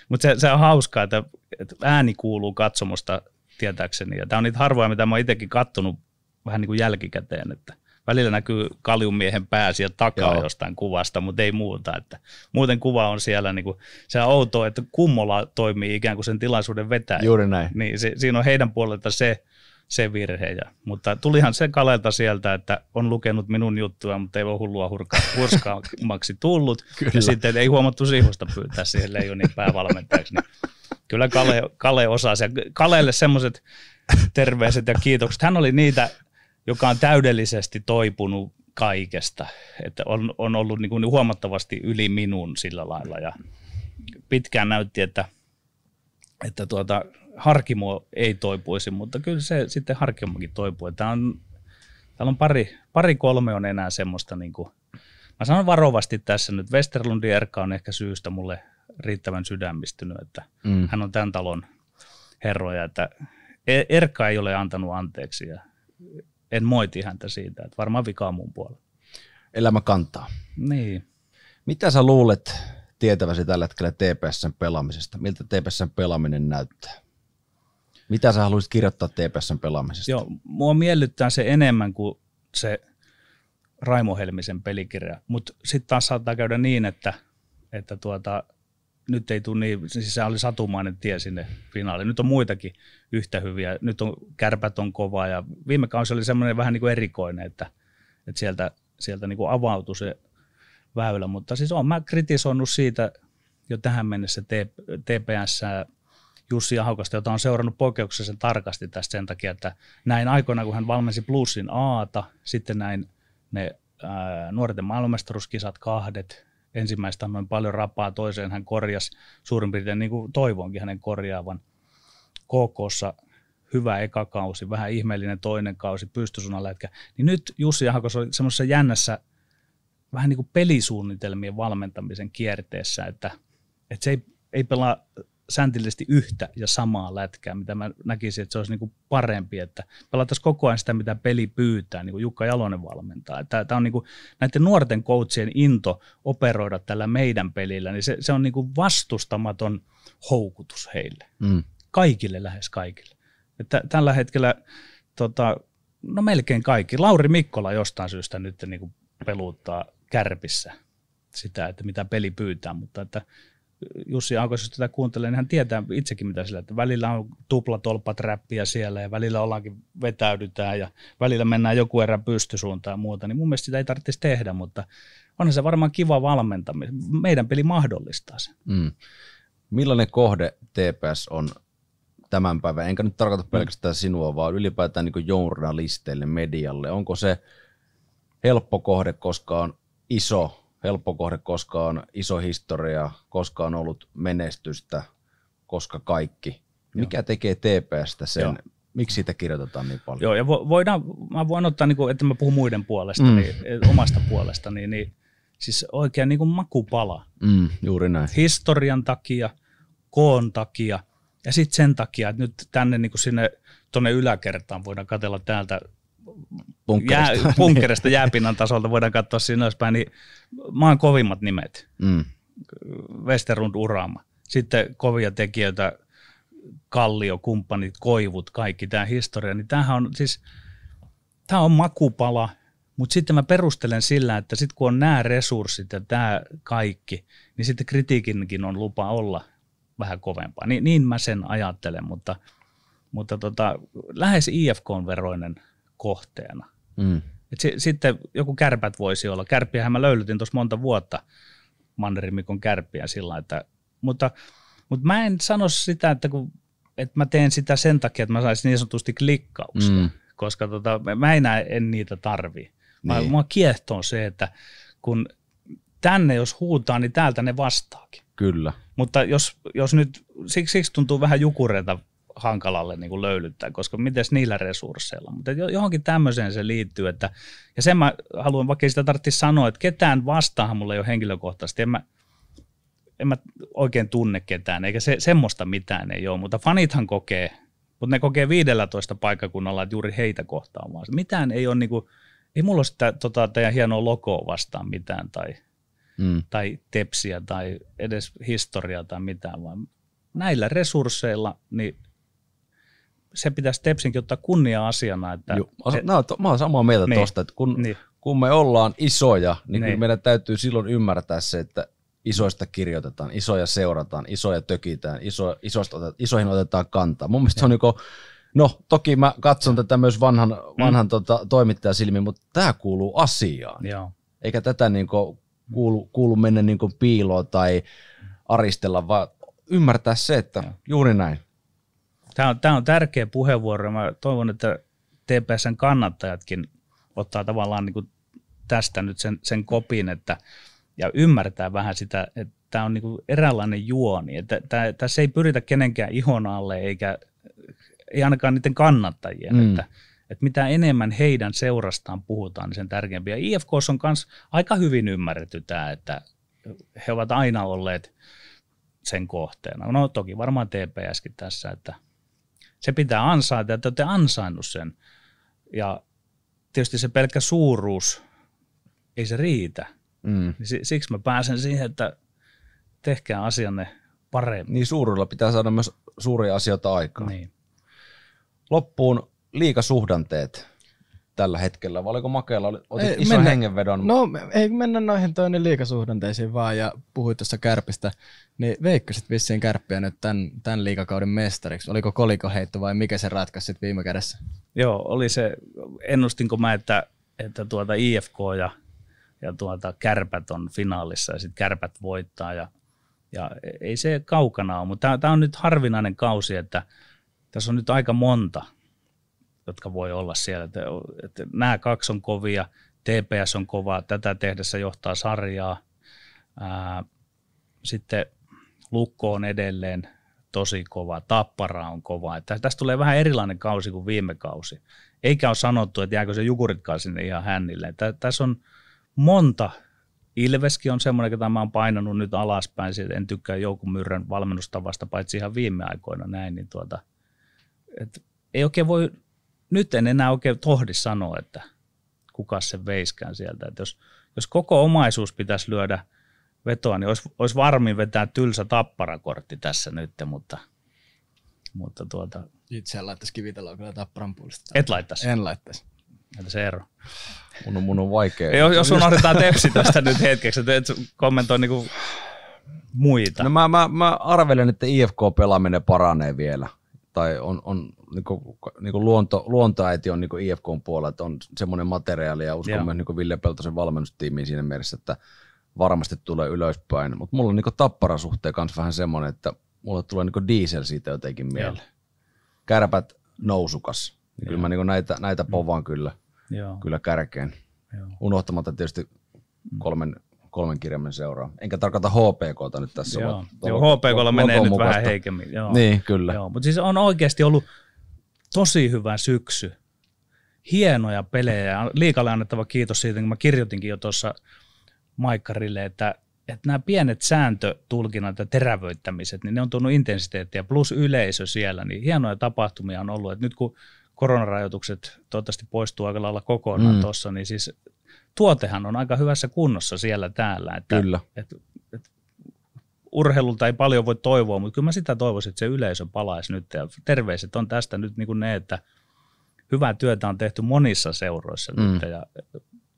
Mutta se, se, on hauskaa, että, että, ääni kuuluu katsomusta tietääkseni ja tämä on niitä harvoja, mitä mä oon itsekin kattonut vähän niin kuin jälkikäteen, että välillä näkyy kaljumiehen pää siellä takaa Joo. jostain kuvasta, mutta ei muuta. Että muuten kuva on siellä, niin kuin, se on outoa, että kummola toimii ikään kuin sen tilaisuuden vetäjä. Juuri näin. Niin, se, siinä on heidän puolelta se, se virhe. Ja, mutta tulihan se Kalelta sieltä, että on lukenut minun juttua, mutta ei ole hullua (laughs) hurskaamaksi tullut. Kyllä. Ja sitten ei huomattu sihusta pyytää siihen leijonin päävalmentajaksi. Niin kyllä Kale, Kale osaa ja Kalelle semmoiset terveiset ja kiitokset. Hän oli niitä, joka on täydellisesti toipunut kaikesta. Että on, on ollut niin kuin huomattavasti yli minun sillä lailla. Ja pitkään näytti, että, että tuota, Harkimo ei toipuisi, mutta kyllä se sitten Harkimokin toipuu. Tämä on, täällä on pari, pari kolme on enää semmoista, niin kuin, mä sanon varovasti tässä nyt, Westerlundin Erkka on ehkä syystä mulle riittävän sydämistynyt, että mm. hän on tämän talon herroja, että e-, Erkka ei ole antanut anteeksi ja en moiti häntä siitä, että varmaan vikaa mun puolella. Elämä kantaa. Niin. Mitä sä luulet tietäväsi tällä hetkellä TPSn pelaamisesta? Miltä TPSn pelaaminen näyttää? Mitä sä haluaisit kirjoittaa TPSn pelaamisesta? Joo, mua miellyttää se enemmän kuin se Raimo Helmisen pelikirja, mutta sitten taas saattaa käydä niin, että, että tuota, nyt ei tule niin, siis se oli satumainen tie sinne finaaliin. Nyt on muitakin yhtä hyviä. Nyt on kärpät on kova ja viime kausi oli semmoinen vähän niin kuin erikoinen, että, että sieltä, sieltä niin kuin avautui se väylä. Mutta siis olen mä kritisoinut siitä jo tähän mennessä TPS Jussi Ahokasta, jota on seurannut poikkeuksellisen tarkasti tästä sen takia, että näin aikoina, kun hän valmensi plussin aata, sitten näin ne ää, nuorten maailmanmestaruuskisat kahdet, ensimmäistä noin paljon rapaa, toiseen hän korjasi suurin piirtein niin kuin toivoinkin hänen korjaavan. KKssa hyvä eka kausi, vähän ihmeellinen toinen kausi, pystysunan Niin nyt Jussi Ahokas oli semmoisessa jännässä vähän niin kuin pelisuunnitelmien valmentamisen kierteessä, että, että se ei, ei pelaa säntillisesti yhtä ja samaa lätkää, mitä mä näkisin, että se olisi niin kuin parempi, että pelataan koko ajan sitä, mitä peli pyytää, niin kuin Jukka Jalonen valmentaa. Tämä, on niin kuin näiden nuorten coachien into operoida tällä meidän pelillä, niin se, se on niin kuin vastustamaton houkutus heille. Mm. Kaikille, lähes kaikille. Että tällä hetkellä tota, no melkein kaikki. Lauri Mikkola jostain syystä nyt niin kuin peluuttaa kärpissä sitä, että mitä peli pyytää, mutta että Jussi Aukos, jos tätä kuuntelee, niin hän tietää itsekin mitä sillä, että välillä on tuplatolpat räppiä siellä ja välillä ollaankin vetäydytään ja välillä mennään joku erä pystysuuntaan ja muuta, niin mun mielestä sitä ei tarvitsisi tehdä, mutta onhan se varmaan kiva valmentaminen. Meidän peli mahdollistaa sen. Mm. Millainen kohde TPS on tämän päivän, enkä nyt tarkoita mm. pelkästään sinua, vaan ylipäätään niin journalisteille, medialle. Onko se helppo kohde, koska on iso helppo kohde koskaan, iso historia, koskaan ollut menestystä, koska kaikki. Mikä Joo. tekee TPSstä sen, Joo. miksi siitä kirjoitetaan niin paljon? Joo, ja vo, voidaan, mä voin ottaa, niin kuin, että mä puhun muiden puolesta, mm. niin, eh, omasta puolesta, niin, niin siis oikein, niin kuin makupala. Mm, juuri näin. Historian takia, koon takia, ja sitten sen takia, että nyt tänne niin kuin sinne tuonne yläkertaan voidaan katella täältä punkkerista, jää, jääpinnan tasolta voidaan katsoa sinne ylöspäin, niin maan kovimmat nimet. Mm. Westerlund Uraama, Sitten kovia tekijöitä, Kallio, kumppanit, Koivut, kaikki tämä historia. Niin tämähän on siis, tämä on makupala, mutta sitten mä perustelen sillä, että sitten kun on nämä resurssit ja tämä kaikki, niin sitten kritiikinkin on lupa olla vähän kovempaa. Niin, niin mä sen ajattelen, mutta, mutta tota, lähes IFK on veroinen – kohteena. Mm. Et si- sitten joku kärpät voisi olla. Kärppiähän mä löylytin tuossa monta vuotta, Mannerimikon kärppiä sillä että, mutta, mutta mä en sano sitä, että, kun, että mä teen sitä sen takia, että mä saisin niin sanotusti klikkausta, mm. koska tota, mä enää en niitä tarvi. Mä, niin. Mua se, että kun tänne jos huutaa, niin täältä ne vastaakin. Kyllä. Mutta jos, jos nyt, siksi, siksi tuntuu vähän jukureita hankalalle niin kuin löylyttää, koska miten niillä resursseilla. Mutta johonkin tämmöiseen se liittyy, että, ja sen mä haluan, vaikka sitä tarvitsisi sanoa, että ketään vastaan mulla ei ole henkilökohtaisesti, en mä, en mä oikein tunne ketään, eikä se, semmoista mitään ei ole, mutta fanithan kokee, mutta ne kokee 15 paikkakunnalla, että juuri heitä kohtaan vaan. Mitään ei ole niin kuin, ei mulla ole sitä tota, teidän hienoa logoa vastaan mitään tai, mm. tai tepsiä tai edes historiaa tai mitään, vaan näillä resursseilla niin se pitäisi Tepsinkin ottaa kunnia-asiana. Että Joo, mä, et, no, to, mä olen samaa mieltä niin, tuosta, että kun, niin. kun me ollaan isoja, niin, niin. meidän täytyy silloin ymmärtää se, että isoista kirjoitetaan, isoja seurataan, isoja tökitään, iso, isoista otet, isoihin otetaan kantaa. Mun mielestä se on niin kuin, niinku- no toki mä katson tätä myös vanhan, vanhan mm. tota, toimittajan silmin, mutta tämä kuuluu asiaan. ja. Eikä tätä niin kuin, kuulu, kuulu mennä niin kuin piiloon tai aristella, vaan ymmärtää se, että ja. juuri näin. Tämä on, tämä on tärkeä puheenvuoro. Mä toivon, että TPSn kannattajatkin ottaa tavallaan niin kuin tästä nyt sen, sen kopin että, ja ymmärtää vähän sitä, että tämä on niin kuin eräänlainen juoni. Että, tämä, tässä ei pyritä kenenkään ihon alle eikä ei ainakaan niiden kannattajien. Mm. Että, että mitä enemmän heidän seurastaan puhutaan, niin sen tärkeämpiä. IFK on myös aika hyvin ymmärretty tämä, että he ovat aina olleet sen kohteena. No toki varmaan TPSkin tässä, että – se pitää ansaita että te olette ansainnut sen. Ja tietysti se pelkkä suuruus, ei se riitä. Mm. Niin siksi mä pääsen siihen, että tehkää asianne paremmin. Niin suuruudella pitää saada myös suuria asioita aikaan. Niin. Loppuun liikasuhdanteet tällä hetkellä, vai oliko Makeella otit ei, iso mennä, hengenvedon? No ei mennä noihin toinen liikasuhdanteisiin vaan, ja puhuit tuossa kärpistä, niin veikkasit vissiin kärppiä nyt tämän, tämän liikakauden mestariksi. Oliko koliko heitto vai mikä se ratkaisi viime kädessä? Joo, oli se, ennustinko mä, että, että tuota IFK ja, ja tuota kärpät on finaalissa, ja sitten kärpät voittaa, ja, ja ei se kaukana ole, mutta tämä on nyt harvinainen kausi, että tässä on nyt aika monta – jotka voi olla siellä. Että, että nämä kaksi on kovia, TPS on kova, tätä tehdessä johtaa sarjaa. Ää, sitten Lukko on edelleen tosi kova, Tappara on kova. Että tästä tulee vähän erilainen kausi kuin viime kausi. Eikä ole sanottu, että jääkö se Jukuritkaan sinne ihan hännille. Tä, tässä on monta. Ilveski on semmoinen, jota mä oon painanut nyt alaspäin. En tykkää joukumyrrän valmennustavasta, paitsi ihan viime aikoina näin. Niin tuota, et ei oikein voi nyt en enää oikein tohdi sanoa, että kuka se veiskään sieltä. Että jos, jos koko omaisuus pitäisi lyödä vetoa, niin olisi, olisi varmin vetää tylsä tapparakortti tässä nyt, mutta, mutta tuota... Nyt en laittaisi kivitaloa kyllä tapparan puolesta. Et laittaisi? En laittaisi. Entä se ero? Mun on, mun on vaikea. Jos, jos unohdetaan tepsi tästä nyt hetkeksi, että et kommentoi niinku muita. No mä, mä, mä arvelen, että IFK-pelaaminen paranee vielä tai on, on niinku, niinku luonto, luontoäiti on niinku kuin IFKn puolella, että on semmoinen materiaali ja uskon Joo. myös niinku Ville Peltosen valmennustiimiin siinä mielessä, että varmasti tulee ylöspäin. Mutta mulla on niinku Tappara tapparasuhteen kanssa vähän semmoinen, että mulle tulee niinku diesel siitä jotenkin mieleen. Kärpät nousukas. Niin kyllä mä niinku näitä, näitä mm. povaan kyllä, kyllä kärkeen. Joo. Unohtamatta tietysti kolmen kolmen kirjaimen seuraa. Enkä tarkoita HPKta nyt tässä. Joo, joo HPKlla menee nyt mukaista. vähän heikemmin. Joo. Niin, kyllä. Joo, mutta siis on oikeasti ollut tosi hyvä syksy. Hienoja pelejä. Liikalle annettava kiitos siitä, kun mä kirjoitinkin jo tuossa Maikkarille, että, että nämä pienet sääntötulkinnat ja terävöittämiset, niin ne on tuonut intensiteettiä plus yleisö siellä, niin hienoja tapahtumia on ollut. Et nyt kun koronarajoitukset toivottavasti poistuu aika lailla kokonaan mm. tuossa, niin siis tuotehan on aika hyvässä kunnossa siellä täällä. Että, kyllä. Että, että urheilulta ei paljon voi toivoa, mutta kyllä mä sitä toivoisin, että se yleisö palaisi nyt. Ja terveiset on tästä nyt niin kuin ne, että hyvää työtä on tehty monissa seuroissa mm. nyt. Ja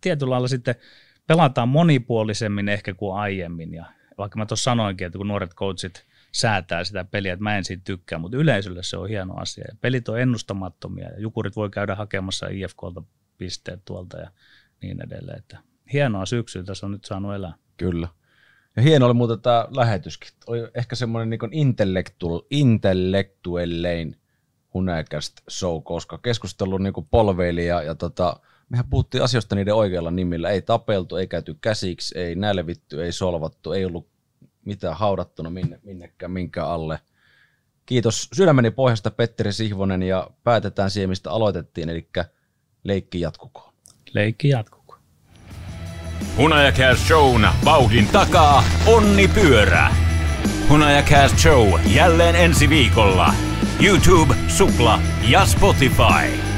tietyllä lailla sitten pelataan monipuolisemmin ehkä kuin aiemmin. Ja vaikka mä tuossa sanoinkin, että kun nuoret coachit säätää sitä peliä, että mä en siitä tykkää, mutta yleisölle se on hieno asia. Ja pelit on ennustamattomia ja jukurit voi käydä hakemassa IFKlta pisteet tuolta ja niin edelleen. Että hienoa syksyä tässä on nyt saanut elää. Kyllä. Ja hieno oli muuten tämä lähetyskin. Oli ehkä semmoinen niin intellektu, intellektuellein hunekästä show, koska keskustelu niin polveili ja, ja tota, mehän puhuttiin asioista niiden oikealla nimillä. Ei tapeltu, ei käyty käsiksi, ei nälvitty, ei solvattu, ei ollut mitään haudattuna minne, minnekään minkä alle. Kiitos sydämeni pohjasta Petteri Sihvonen ja päätetään siihen, mistä aloitettiin, eli leikki jatkukoon leikki jatkuu. Hunajakäs showna vauhdin takaa onni pyörää. Hunajakäs show jälleen ensi viikolla. YouTube, Supla ja Spotify.